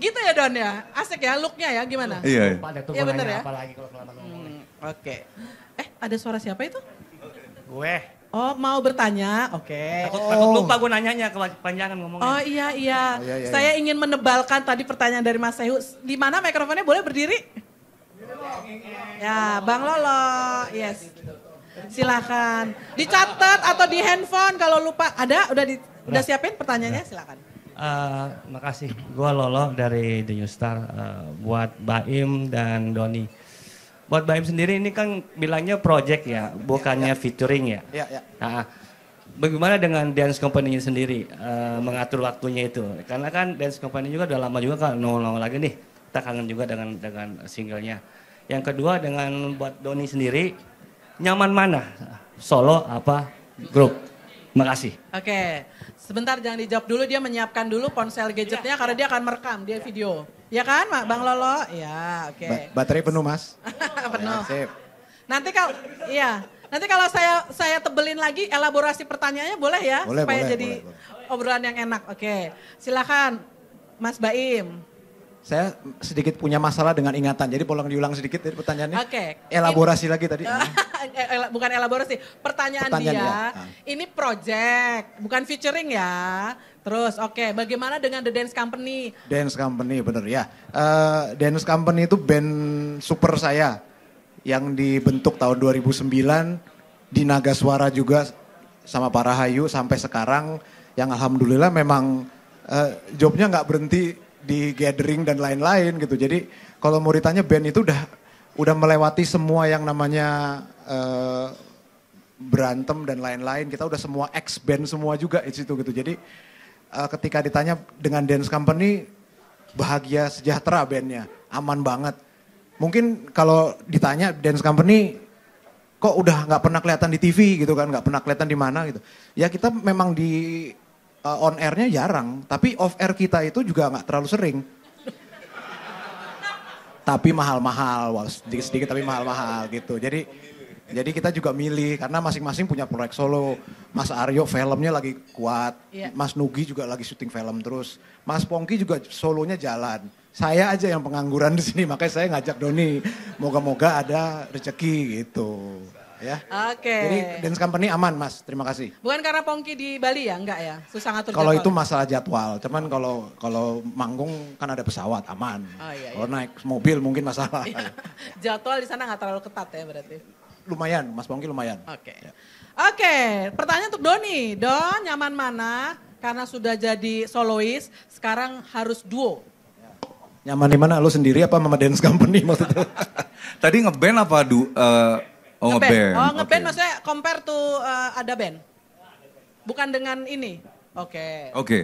gitu ya Don ya? Asik ya looknya ya gimana? Iya. Iya, iya bener ya. Apalagi kalau hmm, Oke. Okay. Eh ada suara siapa itu? Gue. Oh mau bertanya, oke. Okay. Takut, oh. takut lupa gue nanyanya kepanjangan ngomongnya. Oh iya iya. Oh, iya, iya Saya iya. ingin menebalkan tadi pertanyaan dari Mas Sehu. Di mana mikrofonnya boleh berdiri? Ya, Bang Lolo, yes. Silakan. Dicatat atau di handphone kalau lupa. Ada? Udah di, udah siapin pertanyaannya? Silakan. Uh, makasih. Gue Lolo dari The New Star uh, buat Baim dan Doni buat Baim sendiri ini kan bilangnya project ya, bukannya ya, ya. featuring ya. ya, ya. Nah, ah, bagaimana dengan dance company sendiri uh, mengatur waktunya itu? Karena kan dance company juga udah lama juga kan nolong lagi nih. Kita kangen juga dengan dengan singlenya. Yang kedua dengan buat Doni sendiri nyaman mana? Solo apa grup? Makasih. Oke. Okay. Sebentar jangan dijawab dulu dia menyiapkan dulu ponsel gadgetnya iya, karena iya. dia akan merekam dia iya. video. Ya kan, Bang Lolo? Ya, oke. Okay. Ba baterai penuh, Mas. penuh. Oh, ya, sip. Nanti kalau iya, nanti kalau saya saya tebelin lagi elaborasi pertanyaannya boleh ya boleh, supaya boleh, jadi boleh, boleh. obrolan yang enak. Oke. Okay. Silakan Mas Baim. Saya sedikit punya masalah dengan ingatan. Jadi tolong diulang sedikit dari pertanyaannya. Oke. Okay. Elaborasi ini, lagi tadi. Eh, bukan elaborasi, pertanyaan, pertanyaan dia. dia. Ah. Ini project, bukan featuring ya. Terus oke, okay. bagaimana dengan The Dance Company? Dance Company bener ya. Uh, Dance Company itu band super saya yang dibentuk tahun 2009 di Naga Suara juga sama para Hayu sampai sekarang yang alhamdulillah memang uh, jobnya nggak berhenti di gathering dan lain-lain gitu. Jadi kalau mau ditanya band itu udah udah melewati semua yang namanya uh, berantem dan lain-lain. Kita udah semua ex band semua juga itu gitu. Jadi Eh, ketika ditanya dengan dance company bahagia sejahtera bandnya, aman banget. Mungkin kalau ditanya dance company kok udah nggak pernah kelihatan di TV gitu kan, nggak pernah kelihatan di mana gitu. Ya kita memang di uh, on airnya jarang, tapi off air kita itu juga nggak terlalu sering. tapi mahal-mahal, wow, sedikit-sedikit tapi mahal-mahal gitu. Jadi jadi kita juga milih karena masing-masing punya proyek solo. Mas Aryo filmnya lagi kuat, yeah. Mas Nugi juga lagi syuting film terus, Mas Pongki juga solonya jalan. Saya aja yang pengangguran di sini, makanya saya ngajak Doni. Moga-moga ada rezeki gitu. Ya. Oke. Okay. Jadi dance company aman, Mas. Terima kasih. Bukan karena Pongki di Bali ya, enggak ya? Susah ngatur Kalau itu masalah jadwal. Cuman kalau kalau manggung kan ada pesawat, aman. Oh, iya, iya. Kalau naik mobil mungkin masalah. Iya. jadwal di sana nggak terlalu ketat ya berarti lumayan, Mas Pongki lumayan. Oke. Okay. Ya. Oke, okay, pertanyaan untuk Doni. Don, nyaman mana? Karena sudah jadi solois, sekarang harus duo. Nyaman di mana? Lo sendiri apa mama dance company maksudnya? Tadi ngeband apa du? Uh, oh ngeband. ngeband. Oh ngeband okay. maksudnya compare to uh, ada band. Bukan dengan ini. Oke. Okay. Oke. Okay.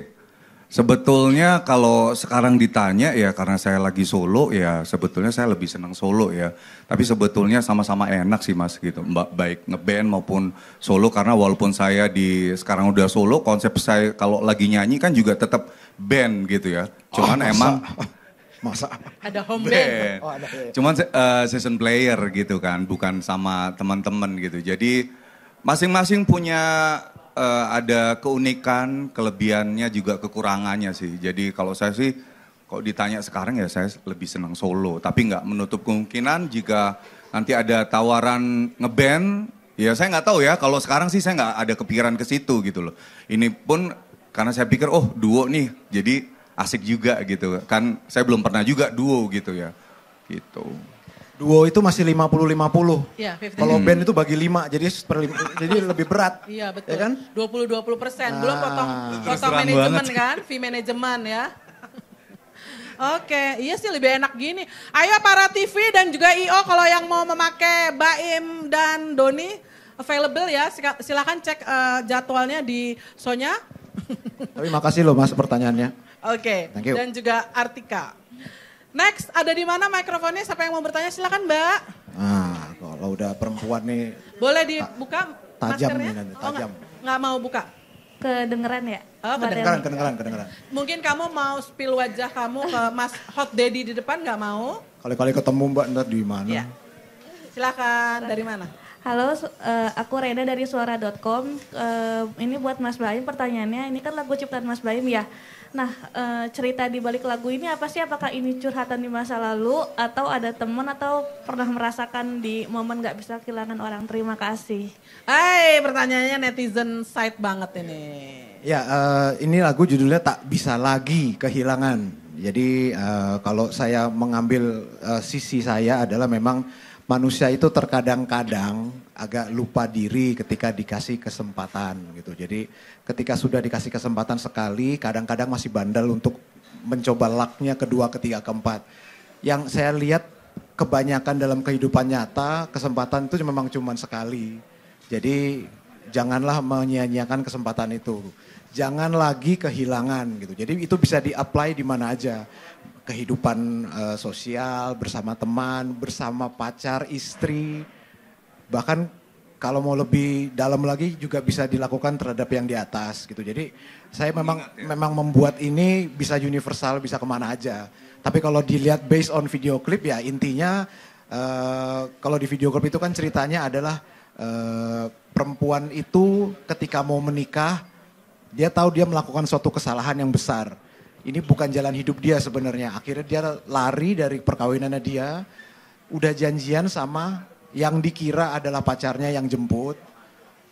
Sebetulnya kalau sekarang ditanya ya karena saya lagi solo ya sebetulnya saya lebih senang solo ya. Tapi sebetulnya sama-sama enak sih mas gitu. Mbak baik ngeband maupun solo karena walaupun saya di sekarang udah solo konsep saya kalau lagi nyanyi kan juga tetap band gitu ya. Oh, Cuman oh, masa, emang masa ada home band. band. Oh, ada, ya. Cuman uh, season player gitu kan bukan sama teman-teman gitu. Jadi masing-masing punya uh, ada keunikan, kelebihannya juga kekurangannya sih. Jadi kalau saya sih kalau ditanya sekarang ya saya lebih senang solo, tapi nggak menutup kemungkinan jika nanti ada tawaran ngeband, ya saya nggak tahu ya. Kalau sekarang sih saya nggak ada kepikiran ke situ gitu loh. Ini pun karena saya pikir oh duo nih, jadi asik juga gitu. Kan saya belum pernah juga duo gitu ya. Gitu. Duo itu masih 50-50. Iya, 50. Yeah, Kalau hmm. band itu bagi 5, jadi per seperlima, jadi lebih berat. Iya, ya betul. Ya kan? 20-20 persen. Nah, Belum potong, potong manajemen kan, fee manajemen ya. Oke, okay. iya sih lebih enak gini. Ayo para TV dan juga IO kalau yang mau memakai Baim dan Doni available ya. Silahkan cek uh, jadwalnya di Sonya. Tapi makasih loh Mas pertanyaannya. Oke, okay. dan juga Artika. Next, ada di mana mikrofonnya? Siapa yang mau bertanya? Silakan, Mbak. Nah, kalau udah perempuan nih. Boleh dibuka? Ta tajam maskernya? nih oh, tajam. Oh, nggak mau buka. Kedengeran ya? Oh, kedengeran, kedengeran, kedengeran. Mungkin kamu mau spill wajah kamu ke Mas Hot Daddy di depan nggak mau? Kali-kali ketemu Mbak ntar di mana? Ya. Silakan, dari mana? Halo, uh, aku Rena dari suara.com. Uh, eh, ini buat Mas Baim pertanyaannya, ini kan lagu ciptaan Mas Baim ya. Nah, e, cerita di balik lagu ini apa sih? Apakah ini curhatan di masa lalu atau ada teman atau pernah merasakan di momen nggak bisa kehilangan orang? Terima kasih. Hai, pertanyaannya netizen side banget ini. Ya, e, ini lagu judulnya tak bisa lagi kehilangan. Jadi e, kalau saya mengambil e, sisi saya adalah memang manusia itu terkadang-kadang agak lupa diri ketika dikasih kesempatan gitu. Jadi ketika sudah dikasih kesempatan sekali, kadang-kadang masih bandel untuk mencoba laknya kedua, ketiga, keempat. Yang saya lihat kebanyakan dalam kehidupan nyata, kesempatan itu memang cuma sekali. Jadi janganlah menyia-nyiakan kesempatan itu. Jangan lagi kehilangan gitu. Jadi itu bisa di-apply di mana aja kehidupan uh, sosial bersama teman, bersama pacar, istri, bahkan kalau mau lebih dalam lagi juga bisa dilakukan terhadap yang di atas gitu. Jadi saya memang ya. memang membuat ini bisa universal, bisa kemana aja. Tapi kalau dilihat based on video klip ya intinya uh, kalau di video klip itu kan ceritanya adalah uh, perempuan itu ketika mau menikah dia tahu dia melakukan suatu kesalahan yang besar. Ini bukan jalan hidup dia sebenarnya. Akhirnya dia lari dari perkawinannya dia, udah janjian sama yang dikira adalah pacarnya yang jemput.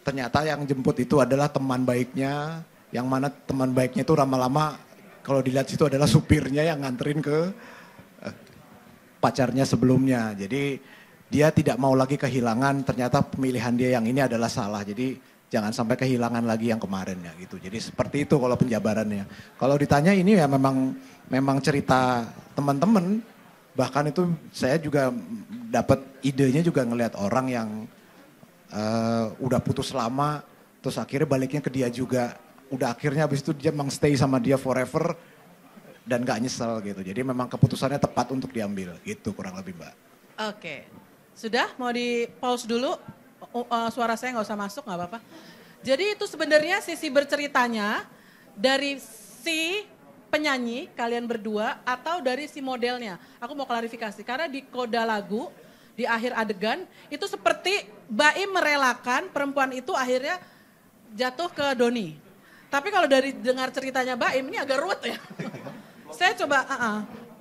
Ternyata yang jemput itu adalah teman baiknya, yang mana teman baiknya itu lama-lama kalau dilihat situ adalah supirnya yang nganterin ke eh, pacarnya sebelumnya. Jadi dia tidak mau lagi kehilangan, ternyata pemilihan dia yang ini adalah salah. Jadi jangan sampai kehilangan lagi yang kemarin ya gitu. Jadi seperti itu kalau penjabarannya. Kalau ditanya ini ya memang memang cerita teman-teman bahkan itu saya juga dapat idenya juga ngelihat orang yang uh, udah putus lama terus akhirnya baliknya ke dia juga udah akhirnya habis itu dia memang stay sama dia forever dan gak nyesel gitu jadi memang keputusannya tepat untuk diambil gitu kurang lebih mbak oke okay. sudah mau di pause dulu uh, uh, suara saya nggak usah masuk nggak apa-apa jadi itu sebenarnya sisi berceritanya dari si penyanyi kalian berdua atau dari si modelnya? Aku mau klarifikasi karena di koda lagu di akhir adegan itu seperti Baim merelakan perempuan itu akhirnya jatuh ke Doni. Tapi kalau dari dengar ceritanya Baim ini agak ruwet ya. saya coba uh -uh,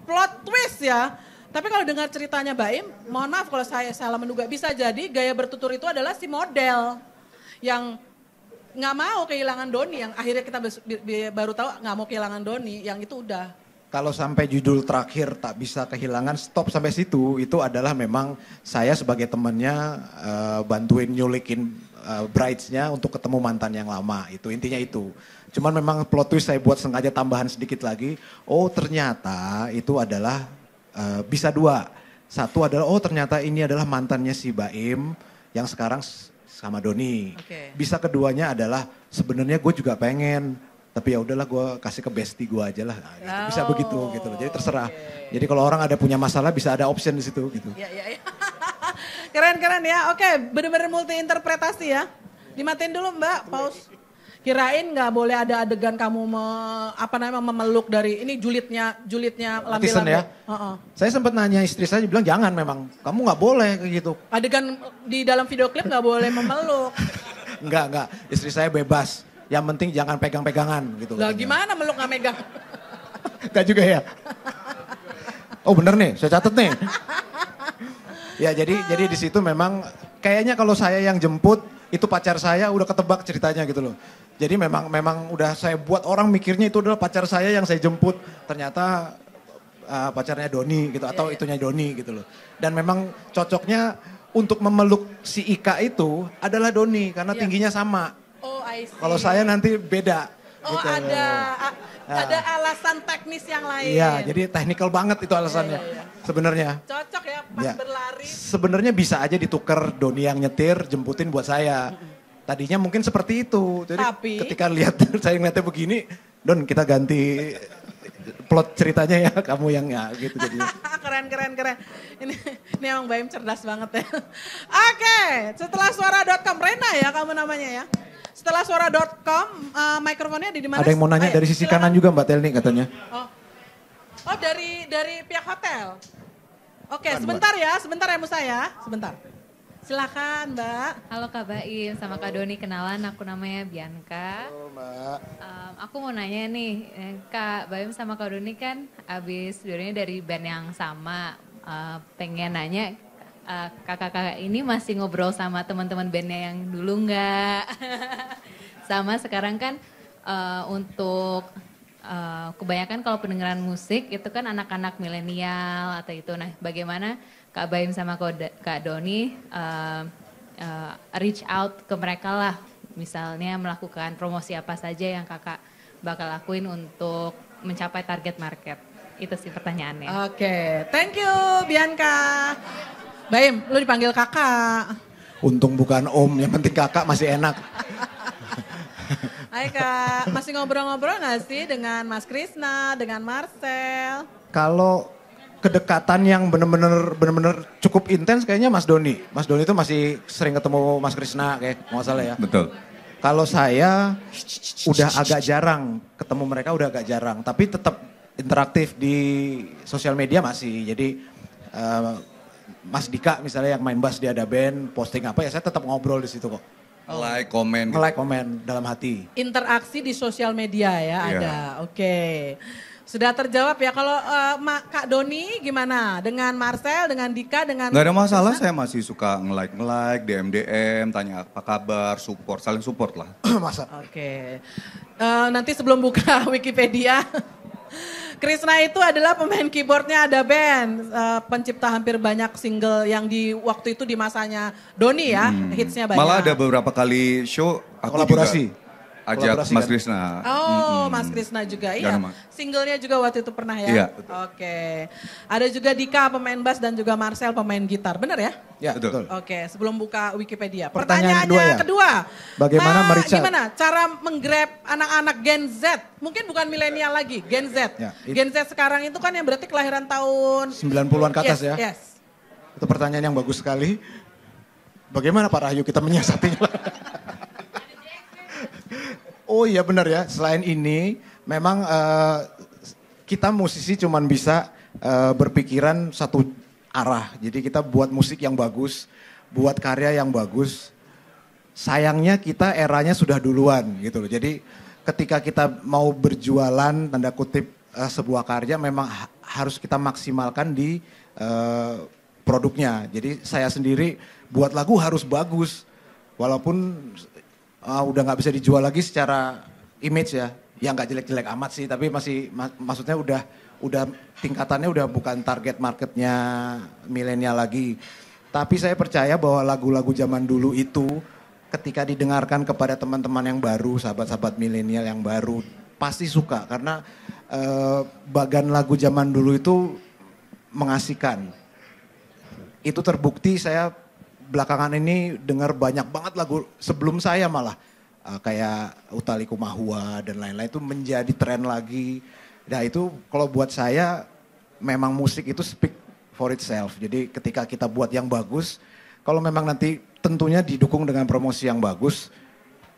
plot twist ya. Tapi kalau dengar ceritanya Baim, mohon maaf kalau saya salah menduga bisa jadi gaya bertutur itu adalah si model yang nggak mau kehilangan Doni yang akhirnya kita baru tahu nggak mau kehilangan Doni yang itu udah kalau sampai judul terakhir tak bisa kehilangan stop sampai situ itu adalah memang saya sebagai temennya uh, eh, bantuin nyulikin uh, bridesnya untuk ketemu mantan yang lama itu intinya itu cuman memang plot twist saya buat sengaja tambahan sedikit lagi oh ternyata itu adalah uh, bisa dua satu adalah oh ternyata ini adalah mantannya si Baim yang sekarang sama Doni. Okay. Bisa keduanya adalah sebenarnya gue juga pengen tapi ya udahlah gue kasih ke besti gue aja lah nah, gitu. oh, bisa begitu gitu loh jadi terserah okay. jadi kalau orang ada punya masalah bisa ada option di situ gitu Iya, iya, iya. keren keren ya oke bener-bener multi interpretasi ya dimatiin dulu mbak pause kirain nggak boleh ada adegan kamu me, apa namanya memeluk dari ini julitnya julitnya lambe-lambe. ya. Uh -uh. Saya sempat nanya istri saya bilang jangan memang kamu nggak boleh kayak gitu. Adegan di dalam video klip nggak boleh memeluk. enggak enggak istri saya bebas. Yang penting jangan pegang-pegangan gitu. Lah gimana meluk nggak megang? enggak juga ya. Oh bener nih, saya catat nih. ya jadi jadi di situ memang kayaknya kalau saya yang jemput itu pacar saya udah ketebak ceritanya gitu loh. Jadi memang memang udah saya buat orang mikirnya itu adalah pacar saya yang saya jemput. Ternyata uh, pacarnya Doni gitu atau iya, iya. itunya Doni gitu loh. Dan memang cocoknya untuk memeluk si Ika itu adalah Doni karena yeah. tingginya sama. Oh, I see. Kalau saya nanti beda. Oh, gitu. ada a, nah. ada alasan teknis yang lain. Iya, jadi teknikal banget itu alasannya. Yeah, yeah, yeah. Sebenarnya. Cocok ya pas iya. berlari. Sebenarnya bisa aja ditukar Doni yang nyetir jemputin buat saya. Tadinya mungkin seperti itu. Jadi Tapi... ketika lihat saya ngeliatnya begini, Don kita ganti plot ceritanya ya kamu yang ya gitu jadi keren keren keren ini ini emang Baim cerdas banget ya oke setelah suara.com Rena ya kamu namanya ya setelah suara.com uh, eh, mikrofonnya di mana ada yang mau nanya Ayo, dari sisi silakan. kanan juga Mbak Telni katanya oh oh dari dari pihak hotel oke sebentar ya sebentar ya Musa ya sebentar Silakan Mbak. Halo Kak Baim, sama Kak Doni kenalan. Aku namanya Bianca. Halo Mbak. Um, aku mau nanya nih, eh, Kak Baim sama Kak Doni kan habis dulunya dari band yang sama. Uh, pengen nanya kakak eh, kakak-kakak ini masih ngobrol sama teman-teman bandnya yang dulu nggak? sama sekarang kan uh, untuk uh, kebanyakan kalau pendengaran musik itu kan anak-anak milenial atau itu. Nah, bagaimana Kak Baim sama Kak Doni uh, uh, reach out ke mereka lah, misalnya melakukan promosi apa saja yang kakak bakal lakuin untuk mencapai target market. Itu sih pertanyaannya. Oke, okay. thank you Bianca. Baim, lu dipanggil kakak. Untung bukan om, yang penting kakak masih enak. Hai kak, masih ngobrol-ngobrol gak sih dengan Mas Krisna, dengan Marcel? Kalau kedekatan yang benar-benar bener-bener cukup intens kayaknya Mas Doni. Mas Doni itu masih sering ketemu Mas Krisna kayak nggak salah ya. Betul. Kalau saya udah agak jarang ketemu mereka udah agak jarang, tapi tetap interaktif di sosial media masih. Jadi uh, Mas Dika misalnya yang main bass di ada band, posting apa ya saya tetap ngobrol di situ kok. Like, komen. Gitu. Like, komen dalam hati. Interaksi di sosial media ya yeah. ada. Oke. Okay. Sudah terjawab ya. Kalau uh, Kak Doni gimana? Dengan Marcel, dengan Dika, dengan Gak ada masalah, saya masih suka nge-like, nge-like, DM-DM, tanya apa kabar, support, saling support lah. Masa? Oke. Okay. Uh, eh, nanti sebelum buka Wikipedia, Krisna itu adalah pemain keyboardnya ada band, uh, pencipta hampir banyak single yang di waktu itu di masanya Doni ya, hmm. hitsnya banyak. Malah ada beberapa kali show aku kolaborasi. Juga ajak Mas kan? Krisna. Oh, mm -hmm. Mas Krisna juga. Iya. Singlenya juga waktu itu pernah ya. Iya, Oke. Oke. Ada juga Dika pemain bass dan juga Marcel pemain gitar. Benar ya? Iya, betul. Oke, sebelum buka Wikipedia. Pertanyaannya kedua. Ya? kedua bagaimana Marica? Gimana cara menggrab anak-anak Gen Z? Mungkin bukan milenial lagi, Gen Z. Ya, Gen Z sekarang itu kan yang berarti kelahiran tahun 90-an ke atas yes, ya. Yes. Itu pertanyaan yang bagus sekali. Bagaimana Pak Rahayu kita menyiasatinya? Oh iya benar ya. Selain ini memang uh, kita musisi cuman bisa uh, berpikiran satu arah. Jadi kita buat musik yang bagus, buat karya yang bagus. Sayangnya kita eranya sudah duluan gitu loh. Jadi ketika kita mau berjualan tanda kutip uh, sebuah karya memang ha harus kita maksimalkan di uh, produknya. Jadi saya sendiri buat lagu harus bagus. Walaupun uh, udah nggak bisa dijual lagi secara image ya. yang nggak jelek-jelek amat sih, tapi masih mak maksudnya udah udah tingkatannya udah bukan target marketnya milenial lagi. Tapi saya percaya bahwa lagu-lagu zaman dulu itu ketika didengarkan kepada teman-teman yang baru, sahabat-sahabat milenial yang baru, pasti suka karena eh, bagan lagu zaman dulu itu mengasihkan. Itu terbukti saya belakangan ini dengar banyak banget lagu sebelum saya malah uh, kayak Utali Kumahua dan lain-lain itu menjadi tren lagi. Nah itu kalau buat saya memang musik itu speak for itself. Jadi ketika kita buat yang bagus, kalau memang nanti tentunya didukung dengan promosi yang bagus,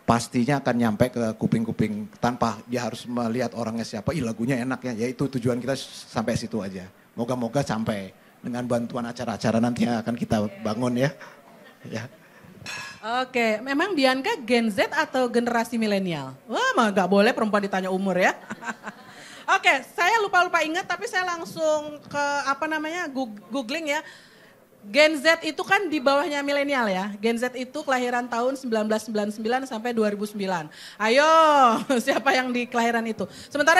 pastinya akan nyampe ke kuping-kuping tanpa dia harus melihat orangnya siapa. Ih lagunya enak ya, yaitu tujuan kita sampai situ aja. Moga-moga sampai dengan bantuan acara-acara nanti yang akan kita bangun ya ya. Oke, memang Bianca Gen Z atau generasi milenial? Wah, mah gak boleh perempuan ditanya umur ya. Oke, saya lupa-lupa ingat tapi saya langsung ke apa namanya googling ya. Gen Z itu kan di bawahnya milenial ya. Gen Z itu kelahiran tahun 1999 sampai 2009. Ayo, siapa yang di kelahiran itu? Sementara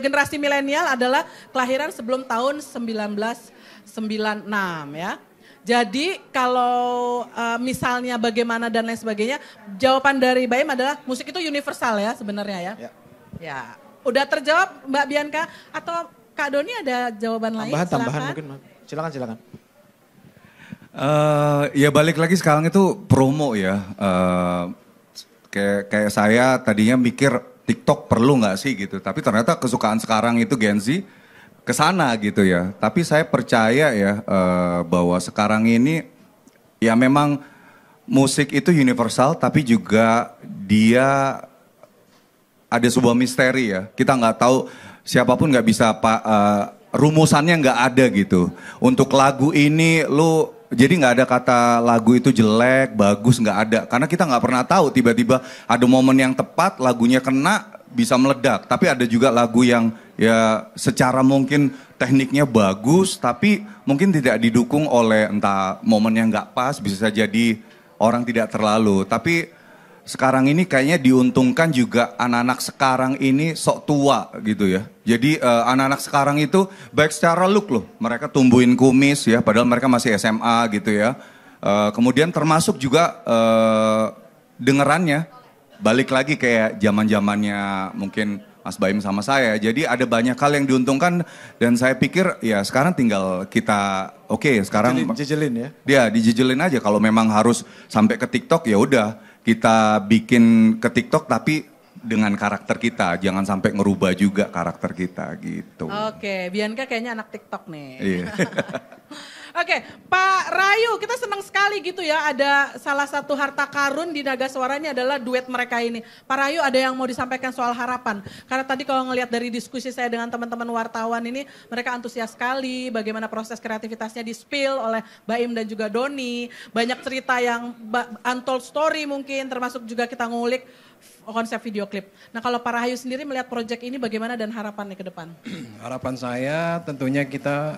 generasi milenial adalah kelahiran sebelum tahun 1996 ya. Jadi kalau uh, misalnya bagaimana dan lain sebagainya, jawaban dari Baim adalah musik itu universal ya sebenarnya ya. Ya. ya. Udah terjawab Mbak Bianca atau Kak Doni ada jawaban tambahan, lain? Tambahan, tambahan mungkin. Silakan, silakan. Uh, ya balik lagi sekarang itu promo ya. Uh, kayak kayak saya tadinya mikir TikTok perlu nggak sih gitu, tapi ternyata kesukaan sekarang itu Gen Z ke sana gitu ya. Tapi saya percaya ya uh, bahwa sekarang ini ya memang musik itu universal tapi juga dia ada sebuah misteri ya. Kita nggak tahu siapapun nggak bisa pak uh, rumusannya nggak ada gitu. Untuk lagu ini lu jadi nggak ada kata lagu itu jelek, bagus nggak ada. Karena kita nggak pernah tahu tiba-tiba ada momen yang tepat lagunya kena bisa meledak. Tapi ada juga lagu yang ya secara mungkin tekniknya bagus, tapi mungkin tidak didukung oleh entah momen yang nggak pas, bisa jadi orang tidak terlalu. Tapi sekarang ini kayaknya diuntungkan juga anak-anak sekarang ini sok tua gitu ya. Jadi anak eh, anak-anak sekarang itu baik secara look loh, mereka tumbuhin kumis ya, padahal mereka masih SMA gitu ya. Uh, kemudian termasuk juga uh, dengerannya, balik lagi kayak zaman zamannya mungkin Mas Baim sama saya. Jadi ada banyak hal yang diuntungkan dan saya pikir ya sekarang tinggal kita oke okay, sekarang dijijelin ya. Dia dijijelin aja kalau memang harus sampai ke TikTok ya udah kita bikin ke TikTok tapi dengan karakter kita, jangan sampai ngerubah juga karakter kita gitu. Oke, okay, Bianca kayaknya anak TikTok nih. Iya. Oke, Pak Rayu, kita senang sekali gitu ya ada salah satu harta karun di Naga Suara adalah duet mereka ini. Pak Rayu ada yang mau disampaikan soal harapan. Karena tadi kalau ngelihat dari diskusi saya dengan teman-teman wartawan ini, mereka antusias sekali bagaimana proses kreativitasnya di spill oleh Baim dan juga Doni. Banyak cerita yang untold story mungkin termasuk juga kita ngulik konsep video klip. Nah kalau Pak Rayu sendiri melihat proyek ini bagaimana dan harapannya ke depan? Harapan saya tentunya kita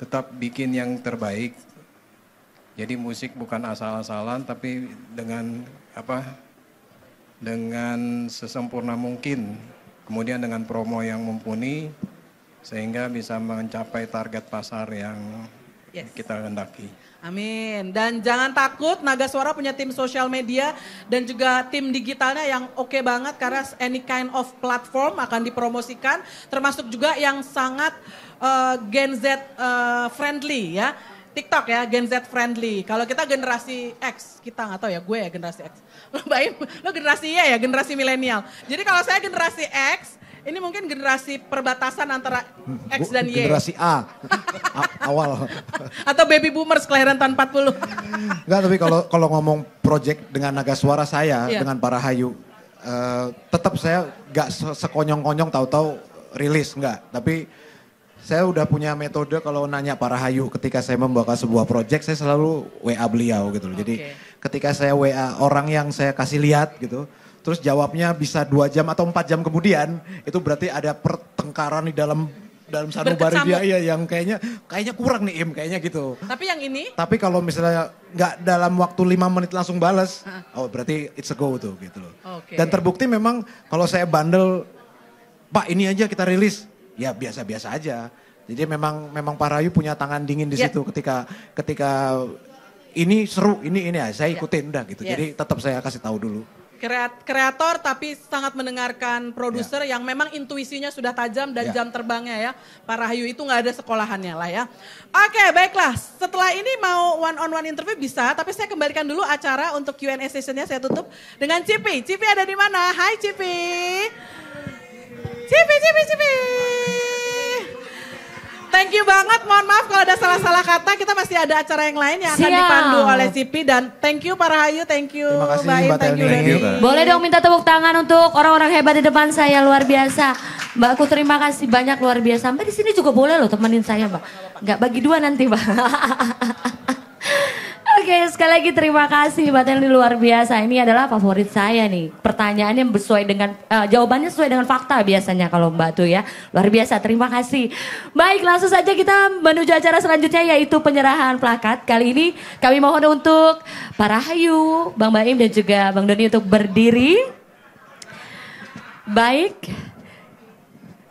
tetap bikin yang terbaik. Jadi musik bukan asal-asalan tapi dengan apa? dengan sesempurna mungkin. Kemudian dengan promo yang mumpuni sehingga bisa mencapai target pasar yang yes. kita hendaki. Amin. Dan jangan takut, Naga Suara punya tim sosial media dan juga tim digitalnya yang oke okay banget karena any kind of platform akan dipromosikan, termasuk juga yang sangat uh, Gen Z uh, friendly ya. TikTok ya, Gen Z friendly. Kalau kita generasi X, kita nggak tahu ya, gue ya generasi X. Lo Baim, lo generasi Y ya, generasi milenial. Jadi kalau saya generasi X, ini mungkin generasi perbatasan antara hmm, X dan Y. Generasi A, awal. Atau baby boomers kelahiran tahun 40. Enggak, tapi kalau kalau ngomong project dengan naga suara saya yeah. dengan para hayu uh, tetap saya nggak sekonyong-konyong tahu-tahu rilis nggak. Tapi saya udah punya metode kalau nanya para hayu ketika saya membawa sebuah project saya selalu WA beliau gitu loh. Jadi ketika saya WA orang yang saya kasih lihat gitu, terus jawabnya bisa dua jam atau empat jam kemudian, itu berarti ada pertengkaran di dalam dalam sanubari dia iya yang kayaknya kayaknya kurang nih im kayaknya gitu. Tapi yang ini? Tapi kalau misalnya nggak dalam waktu lima menit langsung balas, oh berarti it's a go tuh gitu loh. Okay. Dan terbukti memang kalau saya bandel, Pak ini aja kita rilis, ya biasa-biasa aja. Jadi memang memang Pak Rayu punya tangan dingin di yeah. situ ketika ketika ini seru, ini ini ya saya ikutin yeah. udah gitu. Yes. Ya. Jadi tetap saya kasih tahu dulu kreator tapi sangat mendengarkan produser ya. yang memang intuisinya sudah tajam dan ya. jam terbangnya ya. Pak Rahayu itu nggak ada sekolahannya lah ya. Oke baiklah setelah ini mau one on one interview bisa tapi saya kembalikan dulu acara untuk Q&A sessionnya saya tutup dengan Cipi. Cipi ada di mana? Hai Cipi. Cipi, Cipi, Cipi. Thank you banget. Mohon maaf kalau ada salah-salah kata. Kita masih ada acara yang lain yang akan Siap. dipandu oleh Sipi dan thank you para Hayu, thank you Terima kasih, Mbak thank you you Boleh dong minta tepuk tangan untuk orang-orang hebat di depan saya luar biasa. Mbak. Aku terima kasih banyak luar biasa. Sampai di sini juga boleh loh temenin saya, Mbak. Enggak bagi dua nanti, Mbak. Oke, sekali lagi terima kasih Mbak yang luar biasa. Ini adalah favorit saya nih. Pertanyaannya sesuai dengan uh, jawabannya sesuai dengan fakta biasanya kalau Mbak tuh ya. Luar biasa, terima kasih. Baik, langsung saja kita menuju acara selanjutnya yaitu penyerahan plakat. Kali ini kami mohon untuk para Hayu, Bang Baim dan juga Bang Doni untuk berdiri. Baik.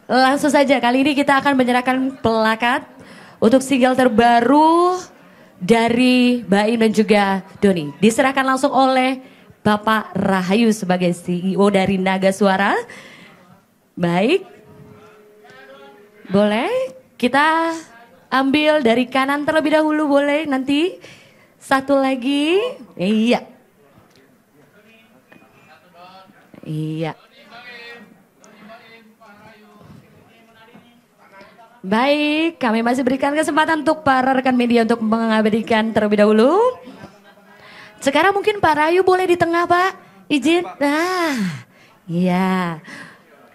Langsung saja kali ini kita akan menyerahkan plakat untuk single terbaru dari Baim dan juga Doni. Diserahkan langsung oleh Bapak Rahayu sebagai CEO dari Naga Suara. Baik. Boleh? Kita ambil dari kanan terlebih dahulu boleh nanti. Satu lagi. Iya. Iya. Baik, kami masih berikan kesempatan untuk para rekan media untuk mengabadikan terlebih dahulu. Sekarang mungkin Pak Rayu boleh di tengah Pak, izin. Nah, iya.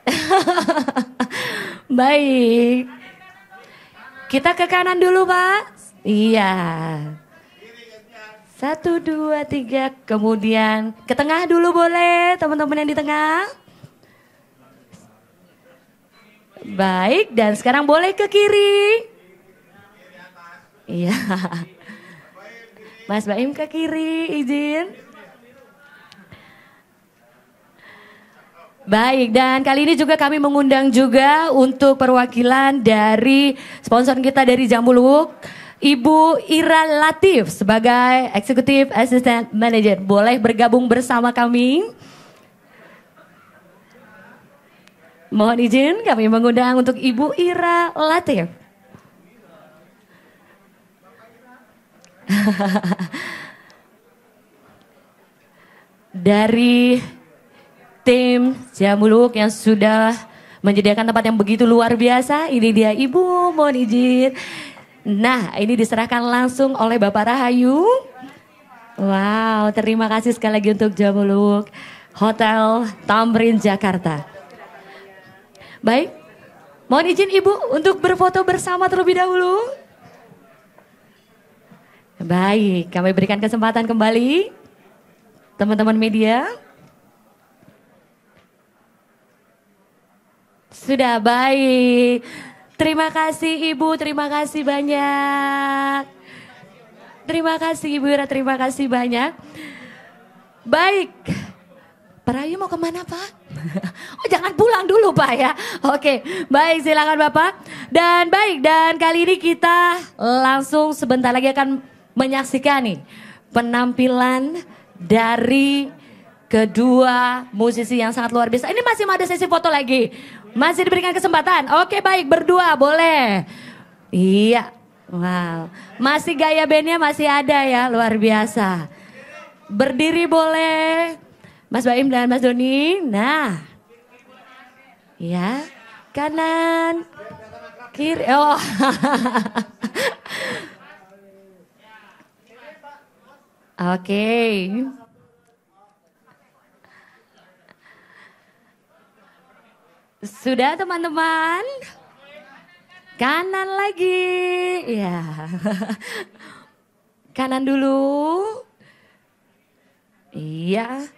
Baik. Kita ke kanan dulu Pak. Iya. Satu, dua, tiga. Kemudian ke tengah dulu boleh teman-teman yang di tengah. Baik, dan sekarang boleh ke kiri. Iya. Mas Baim ke kiri, izin. Baik, dan kali ini juga kami mengundang juga untuk perwakilan dari sponsor kita dari Jambuluk, Ibu Ira Latif sebagai Executive Assistant Manager. Boleh bergabung bersama kami. Mohon izin kami mengundang untuk Ibu Ira Latif. Dari tim Jamuluk yang sudah menyediakan tempat yang begitu luar biasa. Ini dia Ibu, mohon izin. Nah, ini diserahkan langsung oleh Bapak Rahayu. Wow, terima kasih sekali lagi untuk Jamuluk Hotel Tamrin Jakarta. Baik, mohon izin Ibu untuk berfoto bersama terlebih dahulu. Baik, kami berikan kesempatan kembali teman-teman media. Sudah baik. Terima kasih Ibu, terima kasih banyak. Terima kasih Ibu Ira, terima kasih banyak. Baik, Pak mau kemana Pak? oh jangan pulang dulu Pak ya. Oke, baik silakan Bapak. Dan baik, dan kali ini kita langsung sebentar lagi akan menyaksikan nih penampilan dari kedua musisi yang sangat luar biasa. Ini masih ada sesi foto lagi. Masih diberikan kesempatan. Oke baik, berdua boleh. Iya, wow. Masih gaya bandnya masih ada ya, luar biasa. Berdiri boleh, Mas Baim dan Mas Doni. Nah. Ya. Kanan. Kiri. Oh. Oke. okay. Sudah teman-teman? Kanan lagi. Ya. Kanan dulu. Iya.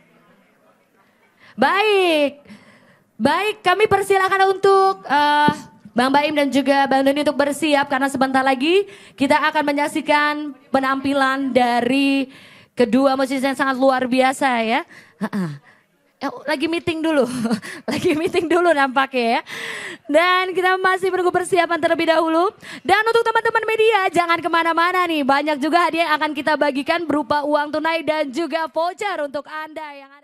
Baik. Baik, kami persilakan untuk uh, Bang Baim dan juga Bang Doni untuk bersiap karena sebentar lagi kita akan menyaksikan penampilan dari kedua musisi yang sangat luar biasa ya. Eh, lagi meeting dulu, lagi meeting dulu nampaknya ya. Dan kita masih menunggu persiapan terlebih dahulu. Dan untuk teman-teman media jangan kemana-mana nih, banyak juga hadiah yang akan kita bagikan berupa uang tunai dan juga voucher untuk Anda yang ada.